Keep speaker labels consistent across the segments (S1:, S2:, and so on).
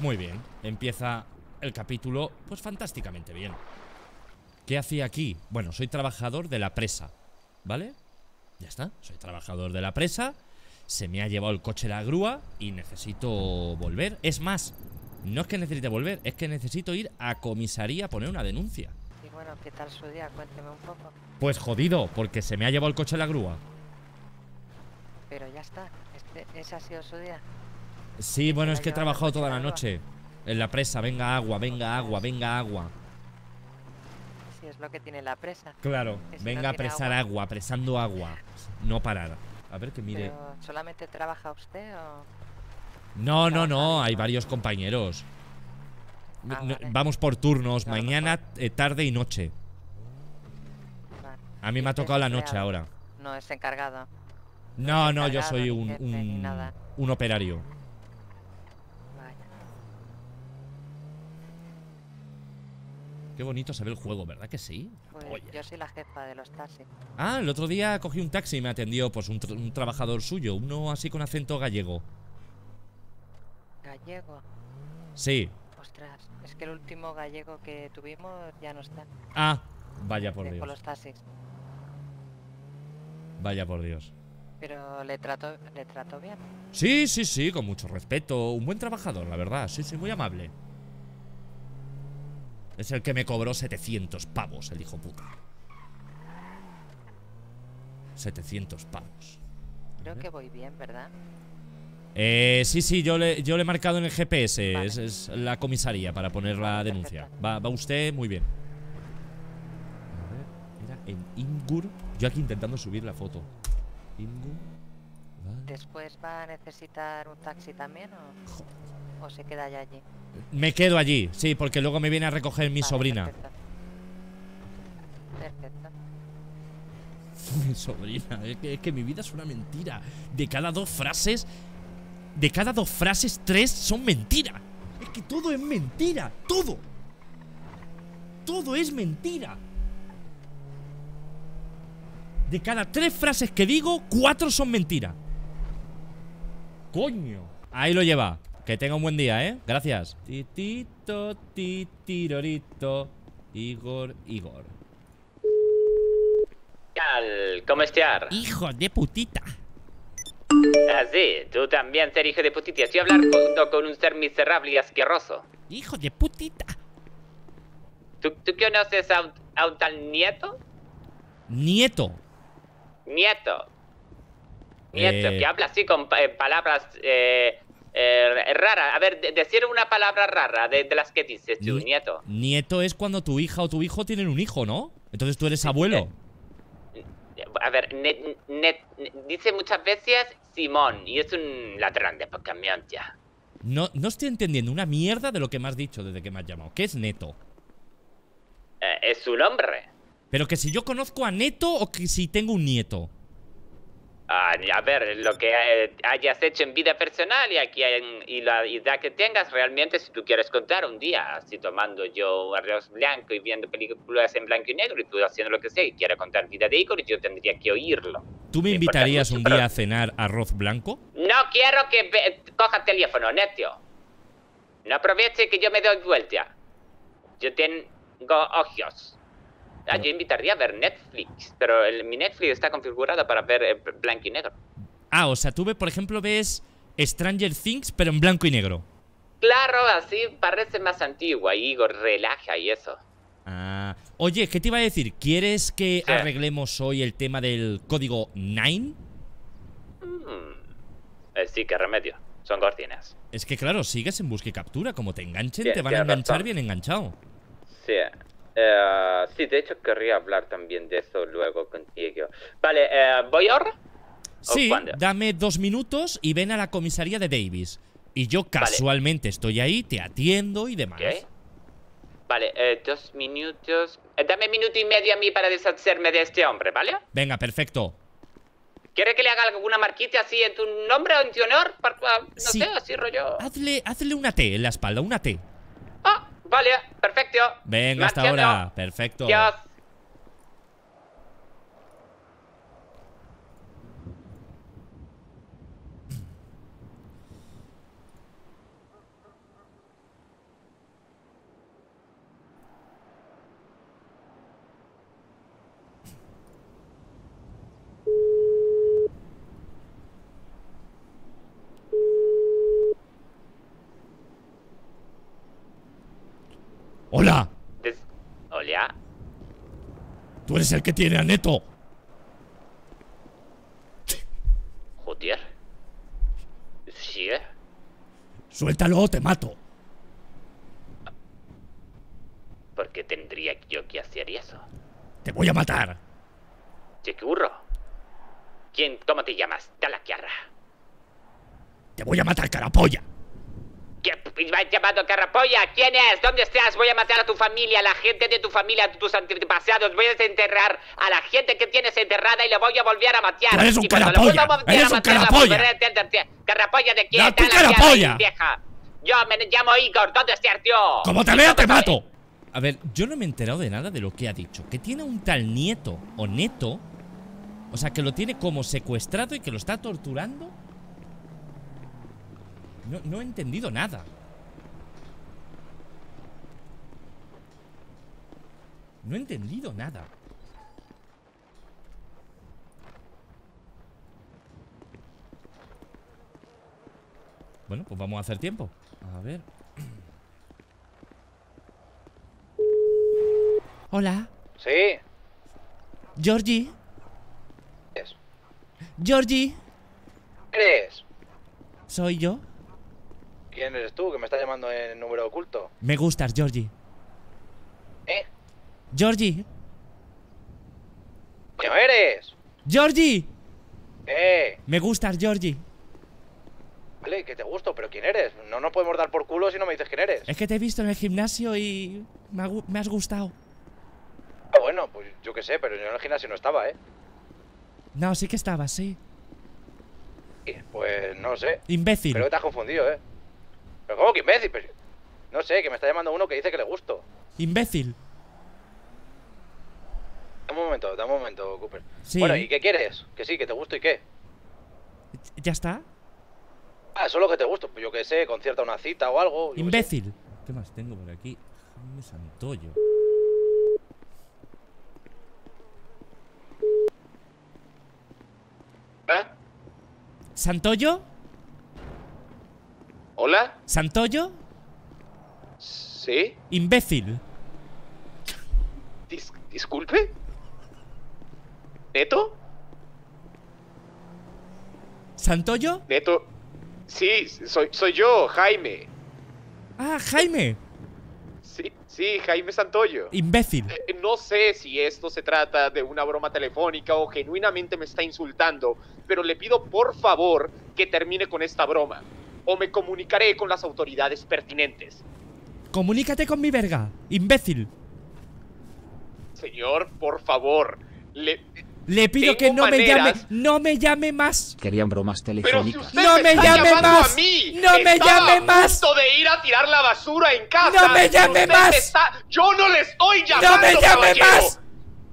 S1: Muy bien, empieza el capítulo pues fantásticamente bien. ¿Qué hacía aquí? Bueno, soy trabajador de la presa, ¿vale? Ya está, soy trabajador de la presa, se me ha llevado el coche la grúa y necesito volver. Es más, no es que necesite volver, es que necesito ir a comisaría a poner una denuncia.
S2: Y bueno, ¿qué tal su día? Cuénteme un poco.
S1: Pues jodido, porque se me ha llevado el coche la grúa.
S2: Pero ya está, este, ese ha sido su día.
S1: Sí, bueno, es que he trabajado toda la noche. En la presa, venga agua, venga agua, venga agua.
S2: Si es lo que tiene la presa. Claro, venga a presar agua.
S1: presando agua. No parar. A ver que mire.
S2: ¿Solamente trabaja usted o.?
S1: No, no, no, hay varios compañeros. Ah, vamos por turnos, mañana, eh, tarde y noche.
S2: A mí me ha tocado la noche ahora. No es encargado. No, no, yo soy un,
S1: un operario. Qué bonito se ve el juego, ¿verdad que sí?
S2: Pues yo soy la jefa de los taxis.
S1: Ah, el otro día cogí un taxi y me atendió pues un, trabajador suyo, uno así con acento gallego. ¿Gallego? Sí.
S2: Ostras, es que el último gallego que tuvimos ya no está.
S1: Ah, vaya por Dios. Con los taxis. Vaya por Dios.
S2: Pero le trato, le trató bien.
S1: Sí, sí, sí, con mucho respeto. Un buen trabajador, la verdad. Sí, sí, muy amable. Es el que me cobró 700 pavos, el hijo puta. 700 pavos.
S2: Creo que voy bien, ¿verdad?
S1: Eh, sí, sí, yo le, yo le he marcado en el GPS. Es, la comisaría para poner la denuncia. Va, va usted muy bien.
S2: A
S1: ver, era en Ingur. Yo aquí intentando subir la foto. Ingur.
S2: Después va a necesitar un taxi también, ¿o? o se queda allí?
S1: Me quedo allí, sí, porque luego me viene a recoger mi sobrina. mi sobrina, es que, es que mi vida es una mentira. De cada dos frases, de cada dos frases, tres son mentira. Es que todo es mentira, todo. Todo es mentira. De cada tres frases que digo, cuatro son mentira. Coño. Ahí lo lleva. Que tenga un buen día, ¿eh? Gracias. Titito, titirorito. Igor, Igor.
S3: ¿cómo estás? Hijo de putita. Ah, tú también ser hijo de putita. Estoy hablando con un ser miserable y asqueroso. Hijo de putita. ¿Tú, conoces a un, tal nieto?
S1: Nieto.
S3: Nieto.
S1: Eh. Nieto, que habla
S3: así con eh, palabras eh, eh, rara, a ver, decir una palabra rara de, las que dices tu nieto.
S1: Nieto es cuando tu hija o tu hijo tienen un hijo, ¿no? Entonces tú eres abuelo.
S3: Eh, a ver, net, dice muchas veces Simón y es un ladrón de camión ya.
S1: No, no estoy entendiendo una mierda de lo que me has dicho desde que me has llamado. ¿Qué es Neto?
S3: Eh, es su nombre.
S1: Pero que si yo conozco a Neto o que si tengo un nieto.
S3: Ah, a ver, lo que eh, hayas hecho en vida personal y, aquí y la edad que tengas, realmente si tú quieres contar un día, así tomando yo arroz blanco y viendo películas en blanco y negro y tú haciendo lo que sea y quieres contar vida de Igor, yo tendría que oírlo.
S1: ¿Tú me, invitarías un día a cenar arroz blanco?
S3: No quiero que ve... coja teléfono, Netio. No aproveche que yo me doy vuelta. Yo tengo ojos yo invitaría a ver Netflix, pero mi Netflix está configurado para ver blanco y negro.
S1: Ah, o sea, tú, por ejemplo, ves Stranger Things, pero en blanco y negro.
S3: Claro, así parece más antiguo, y relaja y eso.
S1: Ah, oye, ¿qué te iba a decir? ¿Quieres que arreglemos hoy el tema del código 9? Mm,
S3: eh, sí, qué remedio. Son cortinas.
S1: Es que claro, sigues en busca y captura. Como te enganchen, te van a enganchar bien enganchado.
S3: Sí. Eh, sí, de hecho querría hablar también de eso luego contigo. Vale, eh, ¿voy ahora?
S1: Sí, dame dos minutos y ven a la comisaría de Davis. Y yo casualmente estoy ahí, te atiendo y demás.
S3: Vale, eh, dos minutos. dame minuto y medio a mí para deshacerme de este hombre, ¿vale?
S1: Venga, perfecto.
S3: ¿Quieres que le haga alguna marquita así en tu nombre o en tu honor? No sé, así rollo. Hazle,
S1: hazle una T en la espalda, una T.
S3: Vale, perfecto. Venga,
S1: hasta ahora. Perfecto. ¡Hola! ¿Hola? Tú eres el que tiene a Neto.
S3: Joder. Sí. Suéltalo o te mato. ¿Por qué tendría yo que hacer eso?
S1: Te voy a matar.
S3: curro? ¿Quién? ¿Cómo te llamas? Da
S1: Te voy a matar, carapolla.
S3: Carrapolla. ¿Quién es? ¿Dónde estás? Voy a matar a tu familia, a la gente de tu familia, a tus antepasados. Voy a desenterrar a la gente que tienes enterrada y la voy a volver a matar. eres un carapolla. Eres un Carrapolla de quién? un carapolla. Yo me llamo Igor. ¿Dónde estás, tío? Como te
S1: vea, te mato. A ver, yo no me he enterado de nada de lo que ha dicho. Que tiene un tal nieto o neto. O sea, que lo tiene como secuestrado y que lo está torturando. No, no he entendido nada. No he entendido nada. Bueno, pues vamos a hacer tiempo. A ver.
S4: Hola. Sí. Georgie. ¿Eres? Georgie. ¿Eres? ¿Soy yo? ¿Quién eres tú que me estás llamando en número oculto?
S1: Me gustas, Georgie. ¿Eh? Georgie. NO eres? ¡Georgie! ¡Eh! Me gustas, Georgie.
S4: Vale, que te gusto, pero ¿quién eres? No nos podemos dar por culo si no me dices quién eres.
S1: Es que te he visto en el gimnasio y me, has gustado.
S4: Ah, bueno, pues yo qué sé, pero yo en el gimnasio no estaba, ¿eh?
S1: No, sí que estaba, sí.
S4: pues no sé.
S1: Imbécil. Pero te has
S4: confundido, ¿eh? ¿Pero cómo que imbécil? no sé, que me está llamando uno que dice que le gusto. Imbécil. Dame un momento, dame un momento, Cooper. Bueno, ¿y qué quieres? Que sí, que te gusto y qué. ¿Ya está? Ah, eso que te gusto. Pues yo qué sé, concierta una cita o algo.
S1: Imbécil. Qué, más tengo por aquí? Jaime Santoyo. ¿Eh? ¿Santoyo? ¿Hola? ¿Santoyo?
S5: ¿Sí?
S1: Imbécil.
S5: ¿Disculpe? ¿Neto? ¿Santoyo? Neto. Sí, soy, soy yo, Jaime.
S1: Ah, Jaime.
S5: Sí, sí, Jaime Santoyo. Imbécil. Eh, eh, no sé si esto se trata de una broma telefónica o genuinamente me está insultando, pero le pido por favor que termine con esta broma. O me comunicaré con las autoridades pertinentes.
S1: Comunícate con mi verga, imbécil.
S5: Señor, por favor. Le, le pido que no me llame,
S1: no me llame más.
S5: Querían bromas telefónicas. no me, llame más. no me llame más. de ir a tirar la basura en casa. No me llame más. Yo no le estoy llamando. No me llame más.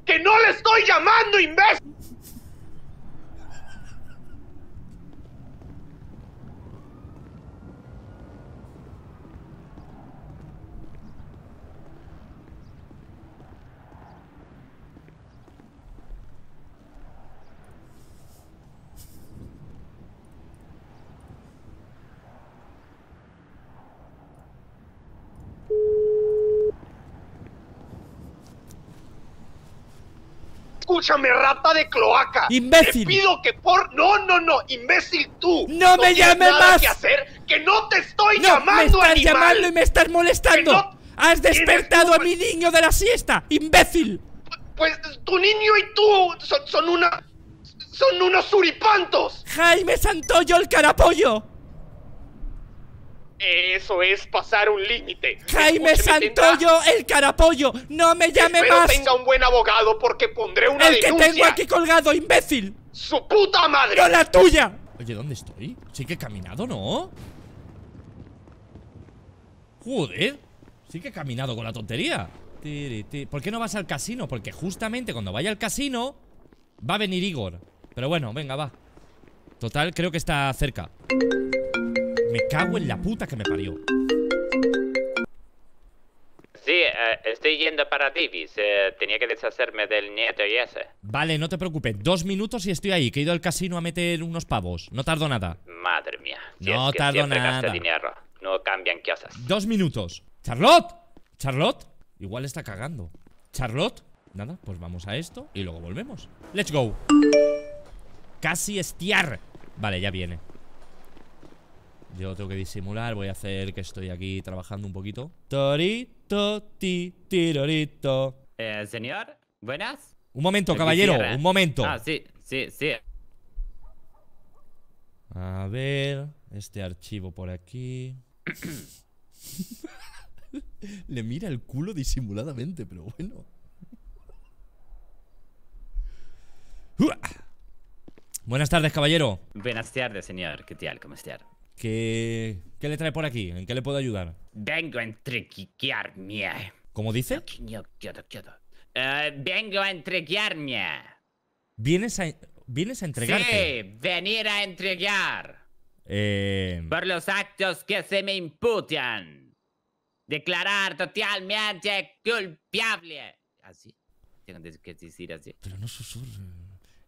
S5: Que no le estoy llamando,
S6: imbécil. Escúchame, rata de cloaca. Imbécil. Te pido que por. No, no, no. Imbécil tú. No, me llames más. Que
S5: hacer que no te estoy
S1: no,
S6: llamando. Me estás llamando y
S5: me estás molestando.
S1: Has despertado a mi niño de la siesta. Imbécil. Pues
S5: tu niño y
S1: tú son, son una. Son unos suripantos. Jaime Santoyo el carapollo.
S5: Eso es pasar un límite. Jaime Santoyo, el carapollo, no me llame Espero más. tenga un buen abogado porque pondré una denuncia. El que
S6: tengo
S1: aquí
S5: colgado, imbécil. Su puta madre. No la tuya.
S1: Oye, ¿dónde estoy? Sí que he caminado, ¿no? Joder. Sí que he caminado con la tontería. ¿Por qué no vas al casino? Porque justamente cuando vaya al casino va a venir Igor. Pero bueno, venga, va. Total, creo que está cerca. Me cago en la puta que me parió.
S3: Sí, eh, estoy yendo para Davis. Eh, tenía que deshacerme del nieto y ese.
S1: Vale, no te preocupes. Dos minutos y estoy ahí, que he ido al casino a meter unos pavos. No tardo nada.
S3: Madre mía. no es tardo nada. No cambian cosas.
S1: Dos minutos. ¡Charlotte! ¿Charlotte? Igual está cagando. ¿Charlotte? Nada, pues vamos a esto y luego volvemos. ¡Let's go! Casi estiar. Vale, ya viene. Yo tengo que disimular, voy a hacer que estoy aquí trabajando un poquito.
S3: Torito, ti, tirorito. Eh, señor, buenas. Un momento, caballero, un momento. Ah, sí, sí, sí.
S1: A ver, este archivo por aquí. Le mira el culo disimuladamente, pero bueno. Buenas tardes, caballero.
S3: Buenas tardes, señor. ¿Qué tal? ¿Cómo estás?
S1: ¿Qué, le trae por aquí? ¿En qué le puedo ayudar?
S3: Vengo a entrequiquearme. ¿Cómo dice? Eh, vengo a entreguiarme.
S1: ¿Vienes a, ¿Vienes a entregarte?
S3: Sí, venir a entregar. Eh, por los actos que se me imputan. Declarar totalmente culpable. ¿Así? Tengo que decir así? Pero no susurre.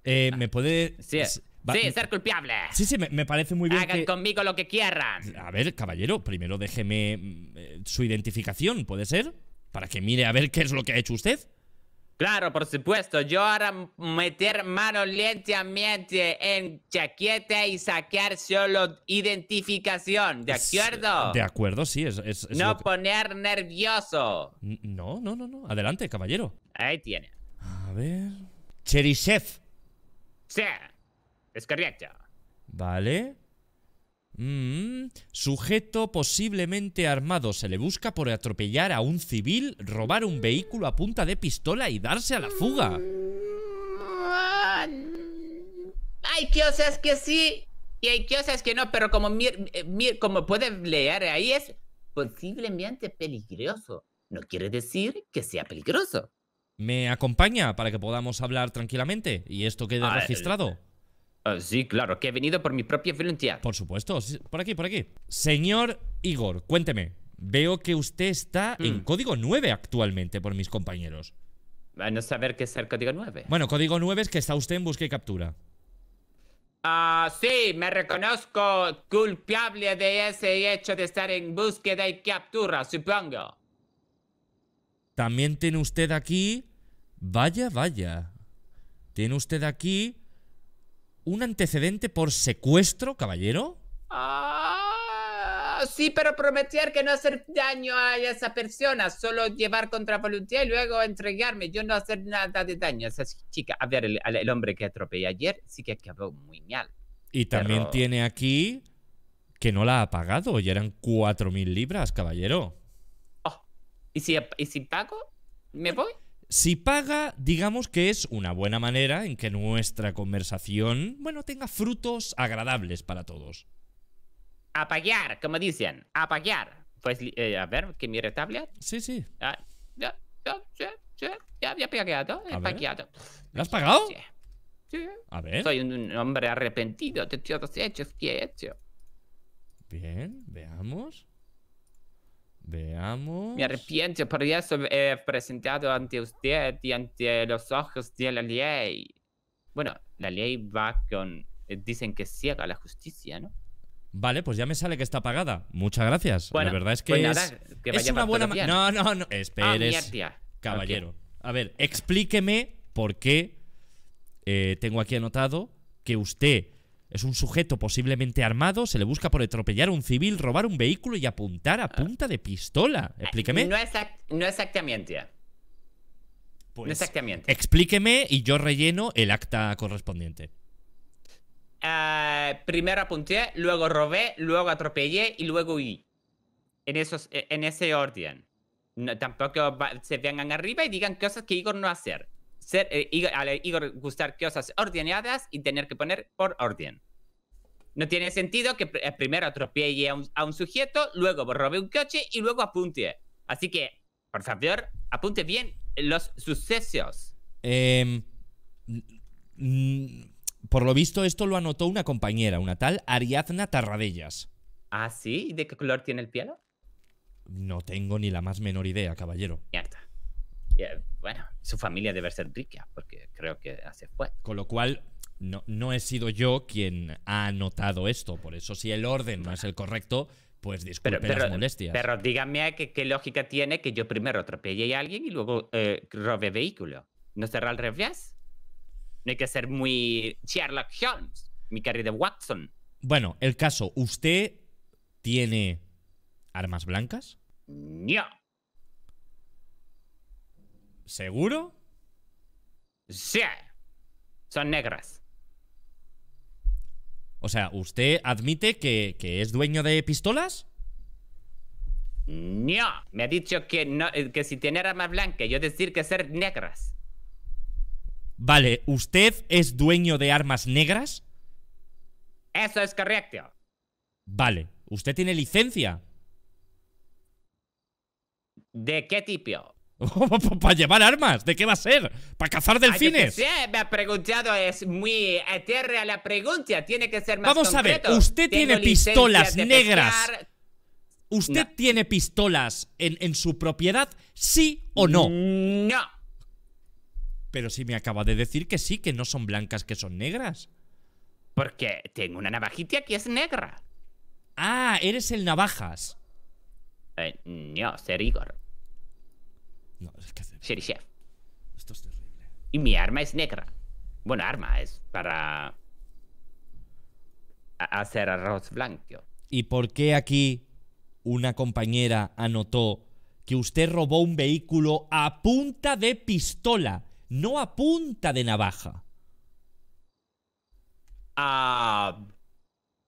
S1: Eh, ¿Me puede...? Sí sí, ser
S3: culpable. Sí,
S1: sí, me, parece muy bien. Hagan
S3: conmigo lo que quieran. A
S1: ver, caballero, primero déjeme mm, eh, su identificación, ¿puede ser?
S3: Para que mire a ver qué es lo que ha hecho usted. Claro, por supuesto. Yo ahora meter mano lentamente en chaqueta y saquear solo identificación, ¿de acuerdo? De
S1: acuerdo, sí. Es, no
S3: poner nervioso.
S1: No, no, no, no. Adelante, caballero. Ahí tiene. A ver. Cherisev.
S3: Sí. Es correcto.
S1: Vale. Mm. Sujeto posiblemente armado. Se le busca por atropellar a un civil, robar un vehículo a punta de pistola y darse a la fuga.
S3: Ay, Hay cosas que sí y hay cosas que no, pero como, eh, como puedes leer ahí es posiblemente peligroso. No quiere decir que sea peligroso.
S1: ¿Me acompaña para que podamos hablar tranquilamente y esto quede registrado? Ah, sí, claro, que he venido por mi propia voluntad. Por supuesto, por aquí, por aquí. Señor Igor, cuénteme. Veo que usted está en mm. código 9 actualmente por mis compañeros.
S3: A saber qué es el código 9.
S1: Bueno, código 9 es que está usted en búsqueda y captura.
S3: Ah, sí, me reconozco culpable de ese hecho de estar en búsqueda y captura, supongo.
S1: También tiene usted aquí... Vaya, vaya. Tiene usted aquí un antecedente por secuestro, caballero?
S3: Ah, sí, pero prometer que no hacer daño a esa persona, solo llevar contra voluntad y luego entregarme. Yo no hacer nada de daño a esa chica. A ver, el, hombre que atropellé ayer sí que acabó muy mal.
S1: Y también tiene aquí que no la ha pagado. Ya eran 4.000 libras, caballero. Oh, ¿Y
S3: si, ¿Y si pago? ¿Me voy?
S1: Si paga, digamos que es una buena manera en que nuestra conversación, bueno, tenga frutos agradables para todos.
S3: Apagar, como dicen, apagar. Pues, eh, a ver, que mi retabla. Sí, sí. Ah, ya, ya, ya, ya, ya, pagado, he pagado. ¿Lo has pagado? Sí. sí. A ver. Soy un, hombre arrepentido de todos los hechos que he hecho.
S1: Bien, veamos. Veamos. Me
S3: arrepiento, por eso he presentado ante usted y ante los ojos de la ley. Bueno, la ley va con... Eh, dicen que ciega la justicia, ¿no? Vale, pues ya me sale que está pagada.
S1: Muchas gracias. Bueno, la verdad es que, pues es, una buena... No, no, no. Ah, esperes, caballero. A ver, explíqueme por qué eh, tengo aquí anotado que usted es un sujeto posiblemente armado, se le busca por atropellar a un civil, robar un vehículo y apuntar a ah. punta de pistola. Explíqueme. No,
S3: no exactamente. Pues, exactamente.
S1: Explíqueme y yo relleno el acta correspondiente.
S3: Ah, primero apunté, luego robé, luego atropellé y luego huí. En, esos, en ese orden. tampoco se vengan arriba y digan cosas que Igor no hacer. Eh, eh, gustar cosas ordenadas y tener que poner por orden. No tiene sentido que eh, primero atropelle a un, sujeto, luego robe un coche y luego apunte. Así que, por favor, apunte bien los sucesos.
S1: Em, mm, por lo visto, esto lo anotó una compañera, una tal Ariadna Tarradellas.
S3: ¿Ah, sí? ¿Y de qué color tiene el pelo?
S1: No tengo ni la más menor idea, caballero.
S3: Mierda. Eh, bueno, su familia debe ser rica, porque creo que hace fue.
S1: Con lo cual, no, no he sido yo quien ha anotado esto. Por eso, si el orden no es el correcto, pues disculpe las molestias. Pero
S3: dígame qué, lógica tiene que yo primero atropelle a alguien y luego eh, robe vehículo. ¿No será al revés? No hay que ser muy Sherlock Holmes, mi querido Watson.
S1: Bueno, el caso, ¿usted tiene armas blancas?
S3: No. ¿Seguro? Sí. Son negras.
S1: O sea, ¿usted admite que,
S3: es dueño de pistolas? No, me ha dicho que, eh, que si tiene armas blancas, yo decir que ser negras. Vale, ¿usted
S1: es dueño de armas negras?
S3: Eso es correcto.
S1: Vale, ¿usted tiene licencia?
S3: ¿De qué tipo?
S1: ¿Para llevar armas? ¿De qué va a ser? ¿Para cazar ah, delfines? Sí,
S3: me ha preguntado, es muy eterna la pregunta, tiene que ser más Vamos a ver, usted tiene pistolas negras.
S1: ¿Usted tiene pistolas en, en, su propiedad? ¿Sí o no? No. Pero sí me acaba de decir que sí, que no
S3: son blancas, que son negras. Porque tengo una navajita que es negra. Ah, eres el navajas. Eh, no, ser Igor. No, es que Sherry Chef. Esto es terrible. Y mi arma es negra. Bueno, arma es para hacer arroz blanco.
S1: ¿Y por qué aquí una compañera anotó que usted robó un vehículo a punta de pistola, no a punta de navaja?
S3: A ah,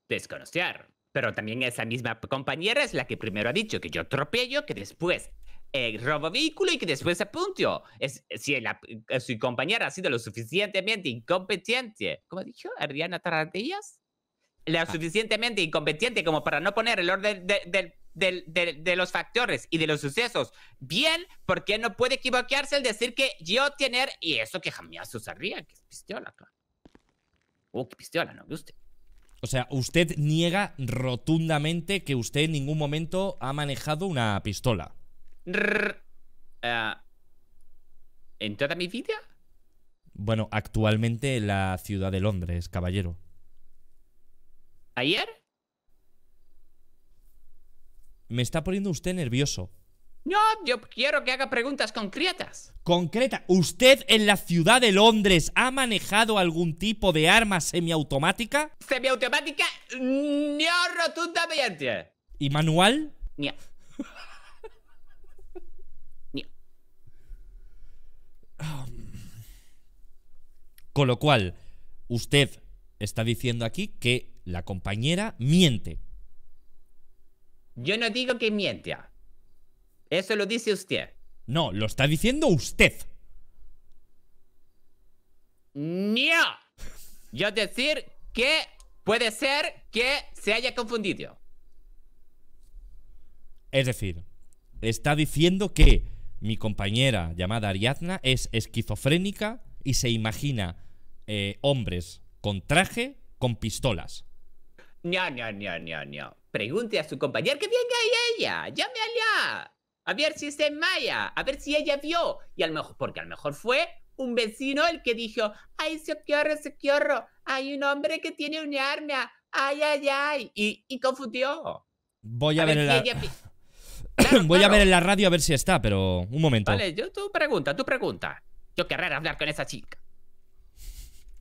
S3: desconocer. Pero también esa misma compañera es la que primero ha dicho que yo atropello, que después eh, robo vehículo y que después se apuntó. Es, si eh, su compañera ha sido lo suficientemente incompetente, como dijo Ariana Tarantillas, lo ah. suficientemente incompetente como para no poner el orden de, los factores y de los sucesos bien, porque no puede equivocarse al decir que yo tener, y eso que jamás usaría, que es pistola, claro. ¡Uh, qué pistola, no usted? guste.
S1: O sea, usted niega rotundamente que usted en ningún momento ha manejado una pistola.
S3: ¿En toda mi vida?
S1: Bueno, actualmente en la ciudad de Londres, caballero. ¿Ayer? Me está poniendo usted nervioso.
S3: No, yo quiero que haga preguntas concretas.
S1: Concreta. ¿Usted en la ciudad de Londres ha manejado algún tipo de arma semiautomática?
S3: ¿Semiautomática? No, rotundamente.
S1: ¿Y manual?
S3: No.
S1: Con lo cual, usted está diciendo aquí que la compañera miente. Yo
S3: no digo que miente Eso lo dice usted.
S1: No, lo está diciendo usted.
S3: No. Yo decir que puede ser que se haya confundido.
S1: Es decir, está diciendo que mi compañera llamada Ariadna es esquizofrénica y se imagina eh, hombres con traje con pistolas.
S3: No, Pregunte a su compañera que venga ella. Llame allá. A ver si es en Maya. A ver si ella vio. Y a lo mejor, porque a lo mejor fue un vecino el que dijo, ay, se quiorro! Hay un hombre que tiene una arma. Ay, ay, ay. Y, confundió.
S1: Voy a, ver, Voy a ver en la radio a ver si está, pero un momento. Vale,
S3: yo tu pregunta, tu pregunta. Yo querré hablar con esa chica.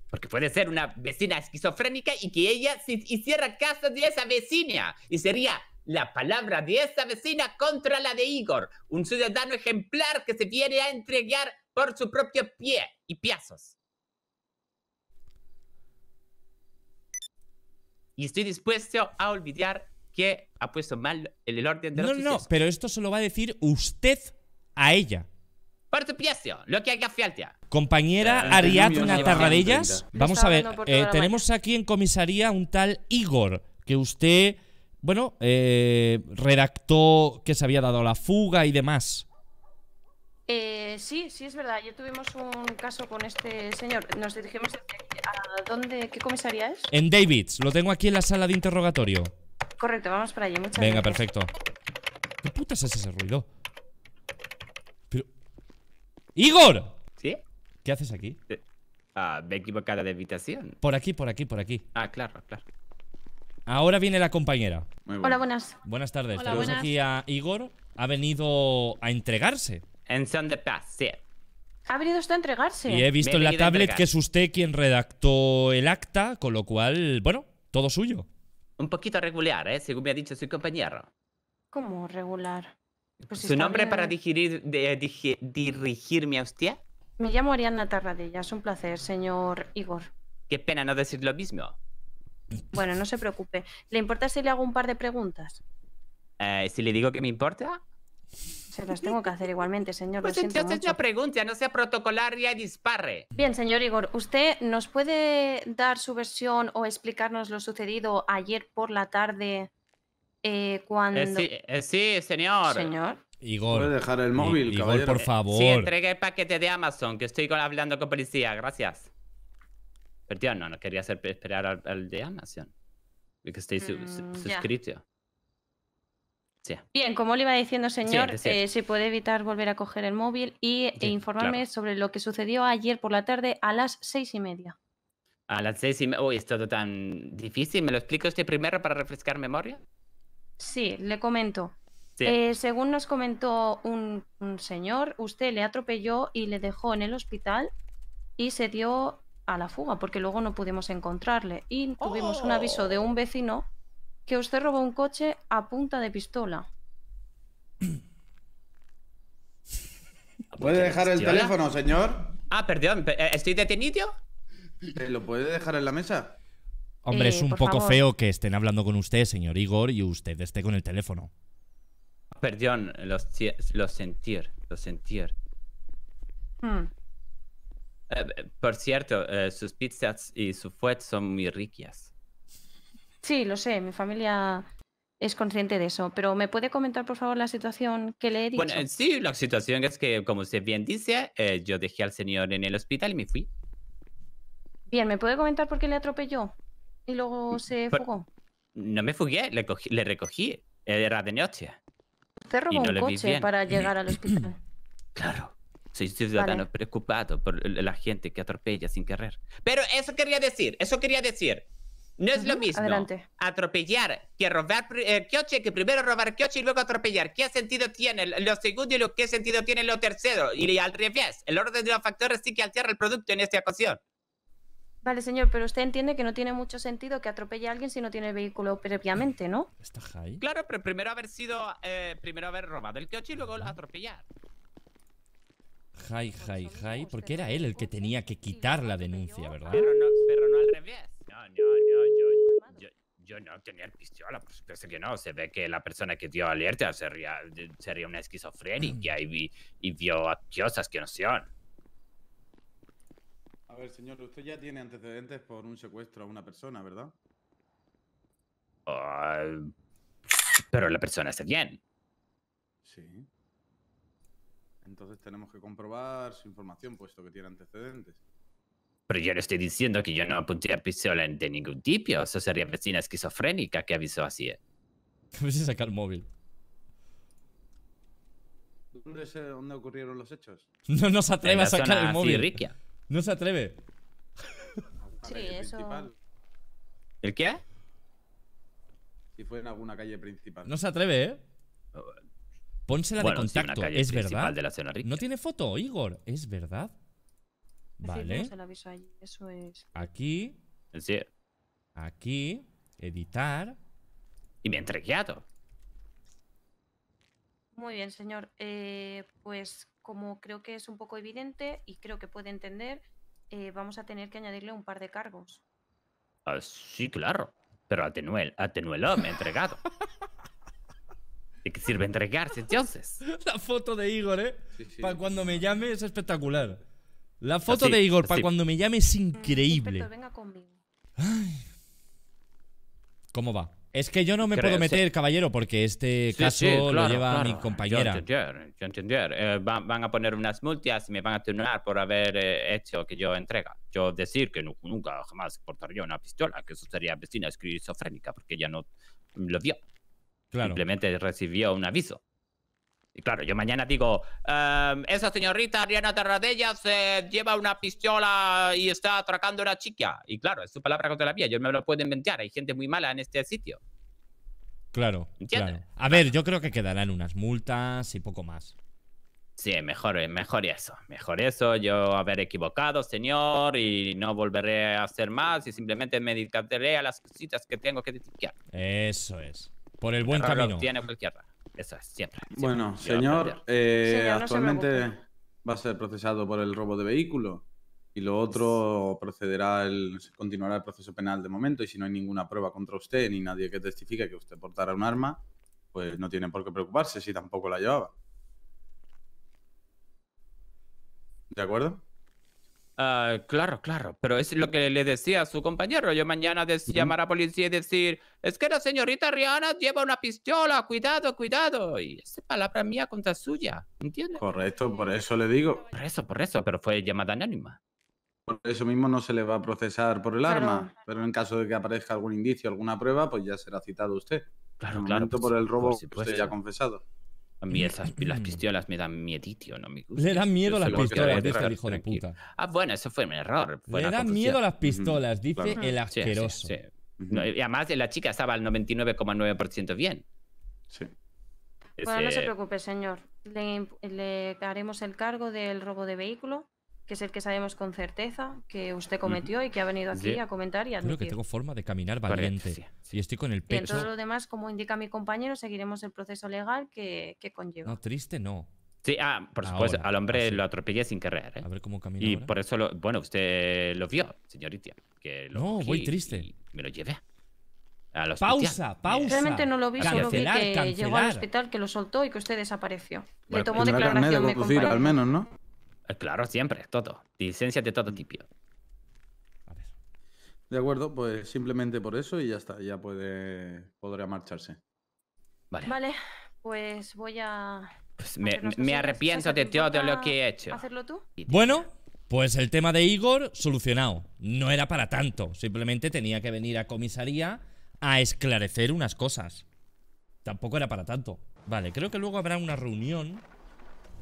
S3: Porque puede ser una vecina esquizofrénica y que ella se hiciera caso de esa vecina. Y sería la palabra de esa vecina contra la de Igor, un ciudadano ejemplar que se viene a entregar por su propio pie y piazos. Y estoy dispuesto a olvidar que ha puesto mal el orden de no, No, no,
S1: pero esto se lo va a decir usted a ella.
S3: Por lo que que
S1: Compañera Ariadna Tarradellas, vamos a ver, tenemos aquí en comisaría un tal Igor, que usted, bueno, redactó que se había dado la fuga y demás.
S7: Eh, sí, sí es verdad. Ya tuvimos un caso con este señor. Nos dirigimos a dónde, qué comisaría es.
S1: En Davids. Lo tengo aquí en la sala de interrogatorio.
S7: Correcto, vamos para allí. Muchas Venga, perfecto.
S1: ¿Qué putas es ese ruido? Pero... ¡Igor! ¿Sí? ¿Qué haces aquí? Eh, ah, me he equivocado de habitación. Por aquí, por aquí, por aquí. Ah, claro, claro. Ahora viene la compañera. Hola, buenas. Buenas tardes. Tenemos aquí a Igor. Ha venido a entregarse. En son paz, sí.
S7: Ha venido usted a entregarse. Y he visto en la tablet que es
S1: usted quien
S3: redactó el acta, con lo cual, bueno, todo suyo un poquito regular, ¿eh? según me ha dicho su compañero.
S7: ¿Cómo regular? Pues ¿Su nombre para
S3: dirigirme a usted?
S7: Me llamo Ariana Tarradella, es un placer, señor Igor.
S3: Qué pena no decir lo mismo.
S7: Bueno, no se preocupe. ¿Le importa si le hago un par de preguntas?
S3: Eh, si le digo que me importa
S7: las tengo que hacer igualmente, señor. Pues entonces una pregunta, no sea protocolaria y disparre. Bien, señor Igor, ¿usted nos puede dar su versión o explicarnos lo sucedido ayer por la tarde eh, cuando... Eh,
S3: eh, sí, señor. Señor. Igor.
S4: ¿Puede dejar el móvil, Igor, por favor.
S1: Sí, entregue
S3: el paquete de Amazon, que estoy hablando con policía, gracias. Pero no, no quería esperar al, de Amazon. Que estoy mm, suscrito.
S7: Bien, como le iba diciendo, señor, eh, se puede evitar volver a coger el móvil e informarme sobre lo que sucedió ayer por la tarde a las seis y media.
S3: A las seis y media. Uy, es todo tan difícil. ¿Me lo explico usted primero para refrescar memoria?
S7: Sí, le comento. Eh, según nos comentó un, señor, usted le atropelló y le dejó en el hospital y se dio a la fuga porque luego no pudimos encontrarle y tuvimos un aviso de un vecino que usted robó un coche a punta de pistola.
S6: ¿Puede dejar
S3: el teléfono, señor? Ah, perdón, eh, ¿estoy detenido?
S4: Eh, ¿Lo puede dejar en la mesa?
S1: Hombre, es eh, un poco feo que estén hablando con usted, señor Igor, y usted esté con el teléfono.
S4: Perdón, lo, sentir,
S3: lo sentir. Hmm. por cierto, sus pizzas y su fuet son muy riquias.
S7: Sí, lo sé, mi familia es consciente de eso, pero ¿me puede comentar por favor la situación que le he dicho? Bueno, eh,
S3: sí, la situación es que, como usted bien dice, eh, yo dejé al señor en el hospital y me fui.
S7: Bien, ¿me puede comentar por qué le atropelló y luego mm, se fugó?
S3: No me fugué, le, le recogí, era de noche.
S7: Usted robó un coche para llegar al hospital.
S3: Claro. Soy ciudadano preocupado por la gente que atropella sin querer. Pero eso quería decir, eso quería decir. No es lo mismo atropellar que robar el eh, coche, que primero robar coche y luego atropellar. ¿Qué sentido tiene lo segundo y lo qué sentido tiene lo tercero? Y al revés, el orden de los factores sí que altera el producto en esta ocasión.
S7: Vale, señor, pero usted entiende que no tiene mucho sentido que atropelle a alguien si no tiene el vehículo previamente, ¿no? Está
S3: high. Claro, pero primero haber sido, eh, primero haber robado el coche y luego atropellar.
S1: High, high, high, porque era él el que tenía que quitar la denuncia, ¿verdad? pero
S3: no al revés yo, no tenía el pistola, por supuesto que no. Se ve que la persona que dio alerta sería, sería una esquizofrénica y, y vio cosas que no son.
S4: A ver, señor, usted ya tiene antecedentes por un secuestro a una persona, ¿verdad?
S3: pero la persona está bien.
S4: Sí. Entonces tenemos que comprobar su información, puesto que tiene antecedentes.
S3: Pero yo le estoy diciendo que yo no apunté a pistola de ningún tipo. Eso sería vecina esquizofrénica que avisó así. si sacar el móvil.
S4: ¿Dónde, ¿Dónde ocurrieron los hechos? No, no se atreve a sacar el móvil.
S1: No se atreve. Sí, eso. ¿El qué?
S4: Si fue en alguna calle principal.
S1: No se atreve, ¿eh? Oh,
S4: Pónsela de contacto, es verdad.
S1: no tiene foto, Igor, es verdad. Vale.
S7: Eso es.
S3: Aquí. Aquí. Editar. Y me entregueado.
S7: Muy bien, señor. Eh, pues como creo que es un poco evidente y creo que puede entender, eh, vamos a tener que añadirle un par de cargos.
S3: Ah, sí, claro. Pero atenuel, atenuelo, me ha entregado. ¿De qué sirve entregarse
S7: entonces? La foto de Igor, ¿eh?
S1: Para cuando me llame es espectacular. La foto de Igor para cuando me llame es increíble.
S3: ¿Cómo va? Es que yo no me puedo meter,
S1: caballero, porque este caso lo lleva mi compañera.
S3: Yo entender, yo eh, van, a poner unas multas y me van a terminar por haber eh, hecho que yo entrega. Yo decir que nunca jamás portaría una pistola, que eso sería vecina esquizofrénica, porque ya no lo vio. Claro. Simplemente recibió un aviso claro, yo mañana digo, em, esa señorita Ariana Tarradella se eh, lleva una pistola y está atracando a una chica. Y claro, es su palabra contra la mía, yo me lo puedo inventar, hay gente muy mala en este sitio.
S1: Claro, A ver, yo creo que quedarán unas multas y poco más.
S3: Sí, mejor, mejor eso, mejor eso, yo haber equivocado, señor, y no volveré a hacer más y simplemente me dedicaré a las cositas que tengo que dedicar.
S4: Eso es, por el buen camino. Tiene
S3: eso es, siempre. Bueno,
S4: señor, eh, actualmente va a ser procesado por el robo de vehículo y lo otro procederá el, continuará el proceso penal de momento y si no hay ninguna prueba contra usted ni nadie que testifique que usted portara un arma, pues no tiene por qué preocuparse si tampoco la llevaba. ¿De acuerdo?
S3: Ah, claro, claro, pero es lo que le decía a su compañero. Yo mañana de llamar a la policía y decir, es que la señorita Rihanna lleva una pistola, cuidado, cuidado. Y esa palabra mía contra suya,
S4: ¿entiendes? Correcto, por eso le digo. Por eso, por eso, pero fue llamada anónima. Por eso mismo no se le va a procesar por el arma, pero en caso de que aparezca algún indicio, alguna prueba, pues ya será citado usted.
S3: Claro, claro. Por, por el
S4: robo usted ya confesado.
S3: A mí esas, las pistolas me dan mieditio, no me gusta. Le dan miedo las pistolas, este hijo de puta. Ah, bueno, eso fue un error. Le dan miedo las pistolas, dice el asqueroso. y además la chica estaba al 99,9% bien. Sí. Bueno, no se
S7: preocupe, señor. le haremos el cargo del robo de vehículo que es el que sabemos con certeza que usted cometió y que ha venido aquí a comentar y a admitir. Creo que tengo
S1: forma de caminar valiente y estoy con el pecho. Y en todo lo
S7: demás, como indica mi compañero, seguiremos el proceso legal que, conlleva. No,
S1: triste
S3: no. Sí, ah, por supuesto, al hombre ah, lo atropellé sin querer. ¿eh? A ver cómo camina. Y por eso, bueno, usted lo vio, señorita. no, voy triste. Me lo llevé. los? pausa, pausa. Realmente no lo vi, cancelar, solo vi que llegó al
S7: hospital, que lo soltó y que usted desapareció. Le tomó declaración. De conducir, al menos,
S3: ¿no? Eh, claro, siempre, todo, Toto. de todo tipo.
S4: De acuerdo, pues simplemente por eso y ya está, ya puede, Podría marcharse.
S7: Vale. Vale, pues voy a...
S4: Pues me,
S7: arrepiento de todo lo que he hecho. ¿Hacerlo tú?
S1: Bueno, pues el tema de Igor solucionado. No era para tanto, simplemente tenía que venir a comisaría a esclarecer unas cosas. Tampoco era para tanto. Vale, creo que luego habrá una reunión.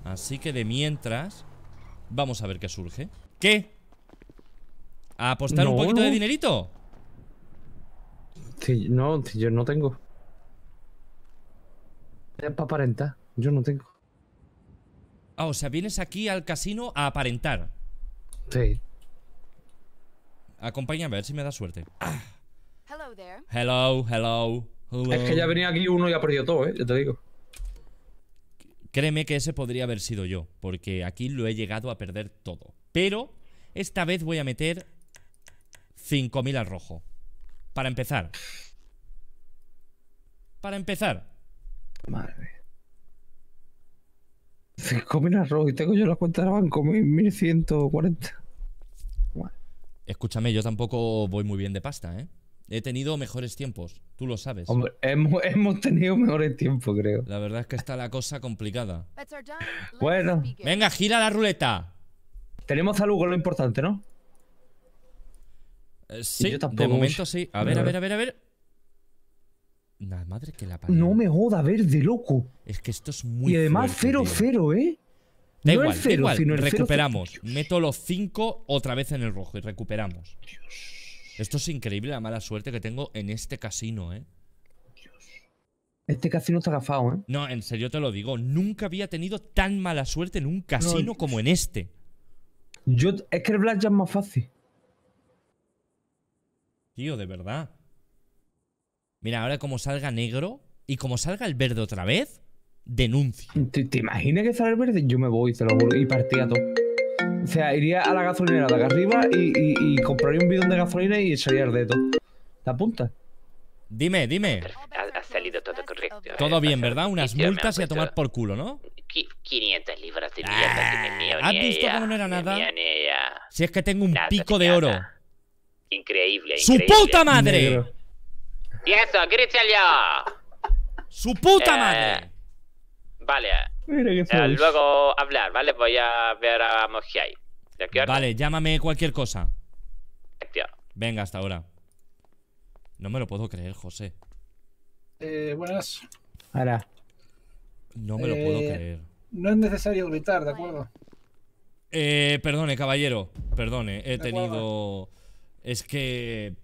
S1: Así que de mientras Vamos a ver qué surge ¿Qué? ¿A apostar un poquito de dinerito?
S6: no, yo no tengo Es para aparentar Yo no tengo
S1: Ah, o sea, vienes aquí al casino a aparentar Sí Acompáñame, a ver si me da suerte Hello, hello, Es que ya venía aquí uno y ha perdido todo, eh, yo te digo Créeme que ese podría haber sido yo, porque aquí lo he llegado a perder todo. Pero esta vez voy a meter 5.000 al rojo. Para empezar. Para empezar.
S6: Madre 5.000 al rojo y tengo yo la cuenta del banco, 1.140.
S1: Escúchame, yo tampoco voy muy bien de pasta, ¿eh? He tenido mejores tiempos. Tú lo sabes. Hombre, hemos, tenido mejores tiempo, creo. La verdad es que está la cosa complicada. bueno. Venga, gira la ruleta. Tenemos algo lo importante, ¿no? Eh, sí, de momento sí. A ver, a ver, a ver, a ver. madre que
S6: No me joda, verde, loco.
S1: Es que esto es muy. Y además
S6: 0-0, ¿eh?
S1: Da igual, da igual. Recuperamos. Meto los 5 otra vez en el rojo y recuperamos. Dios. Esto es increíble la mala suerte que tengo en este casino, ¿eh? Este casino está gafado, ¿eh? No, en serio te lo digo. Nunca había tenido tan mala suerte en un casino como en este. Yo, es que el ya es más fácil. Tío, de verdad. Mira, ahora como salga negro y como salga el verde otra vez, denuncio.
S6: ¿Te, imaginas que sale el verde? Yo me voy, se lo juro, y partí a todo. O sea, iría a la gasolinera de acá arriba y, compraría un bidón de gasolina y echaría el dedo. La punta. Dime, dime.
S3: Ha, salido todo correcto.
S1: Todo eh, bien, ¿verdad? Unas multas y a tomar por culo, ¿no?
S3: 500 libras de mierda que ah, ¿Has visto que no era nada?
S1: si es que tengo un pico de oro.
S3: Increíble, ¡Su puta madre! ¿Y eso? Cristian, yo? ¡Su puta eh, madre! Vale. Mira luego hablar, ¿vale? Voy a ver a Mojiai. Vale,
S1: llámame cualquier cosa. Venga, hasta ahora. No me lo puedo creer, José.
S6: Eh, buenas.
S3: Ahora.
S1: No me lo puedo eh, creer.
S6: No es necesario gritar, ¿de acuerdo?
S1: Eh, perdone, caballero. Perdone, he tenido. Es que.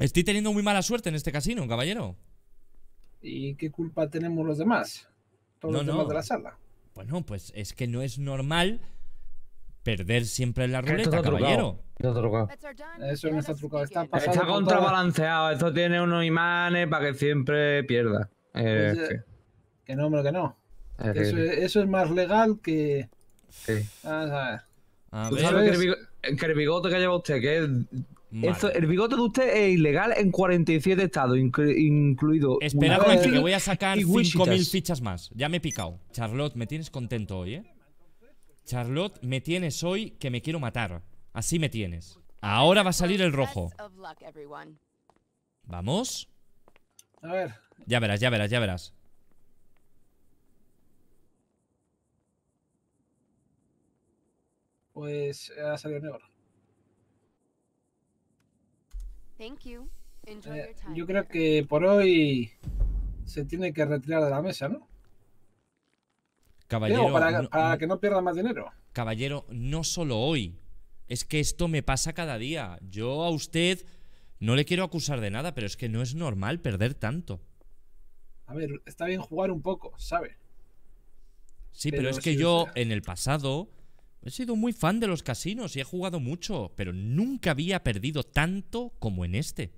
S1: Estoy teniendo muy mala suerte en este casino, caballero.
S6: ¿Y qué culpa tenemos los demás? no, no. de la sala.
S1: Bueno, pues es que no es normal perder siempre la ruleta, caballero.
S6: Está trucado. Eso no está trucado, está contrabalanceado,
S3: esto tiene unos imanes para que siempre
S6: pierda. Eh, pues, eh, que... no, hombre, que no. eso, Es, más legal que. Sí. Vamos a ver. A que el, bigote, que lleva usted, que es el bigote de usted es ilegal en 47 estados, incluido. Espera que voy a sacar 5.000
S1: fichas más. Ya me he picado. Charlotte, me tienes contento hoy, ¿eh? Charlotte, me tienes hoy que me quiero matar. Así me tienes. Ahora va a salir el rojo. ¿Vamos? A ver. Ya verás, ya verás, ya verás.
S6: Pues ha salido negro.
S7: Eh, yo
S6: creo que por hoy se tiene que retirar de la mesa, ¿no?
S1: Caballero, para, no,
S6: que no pierda más dinero.
S1: Caballero, no solo hoy. Es que esto me pasa cada día. Yo a usted no le quiero acusar de nada, pero es que no es normal perder tanto.
S6: A ver, está bien jugar un poco, ¿sabe?
S1: Sí, pero, es que yo en el pasado He sido muy fan de los casinos y he jugado mucho, pero nunca había perdido tanto como en este.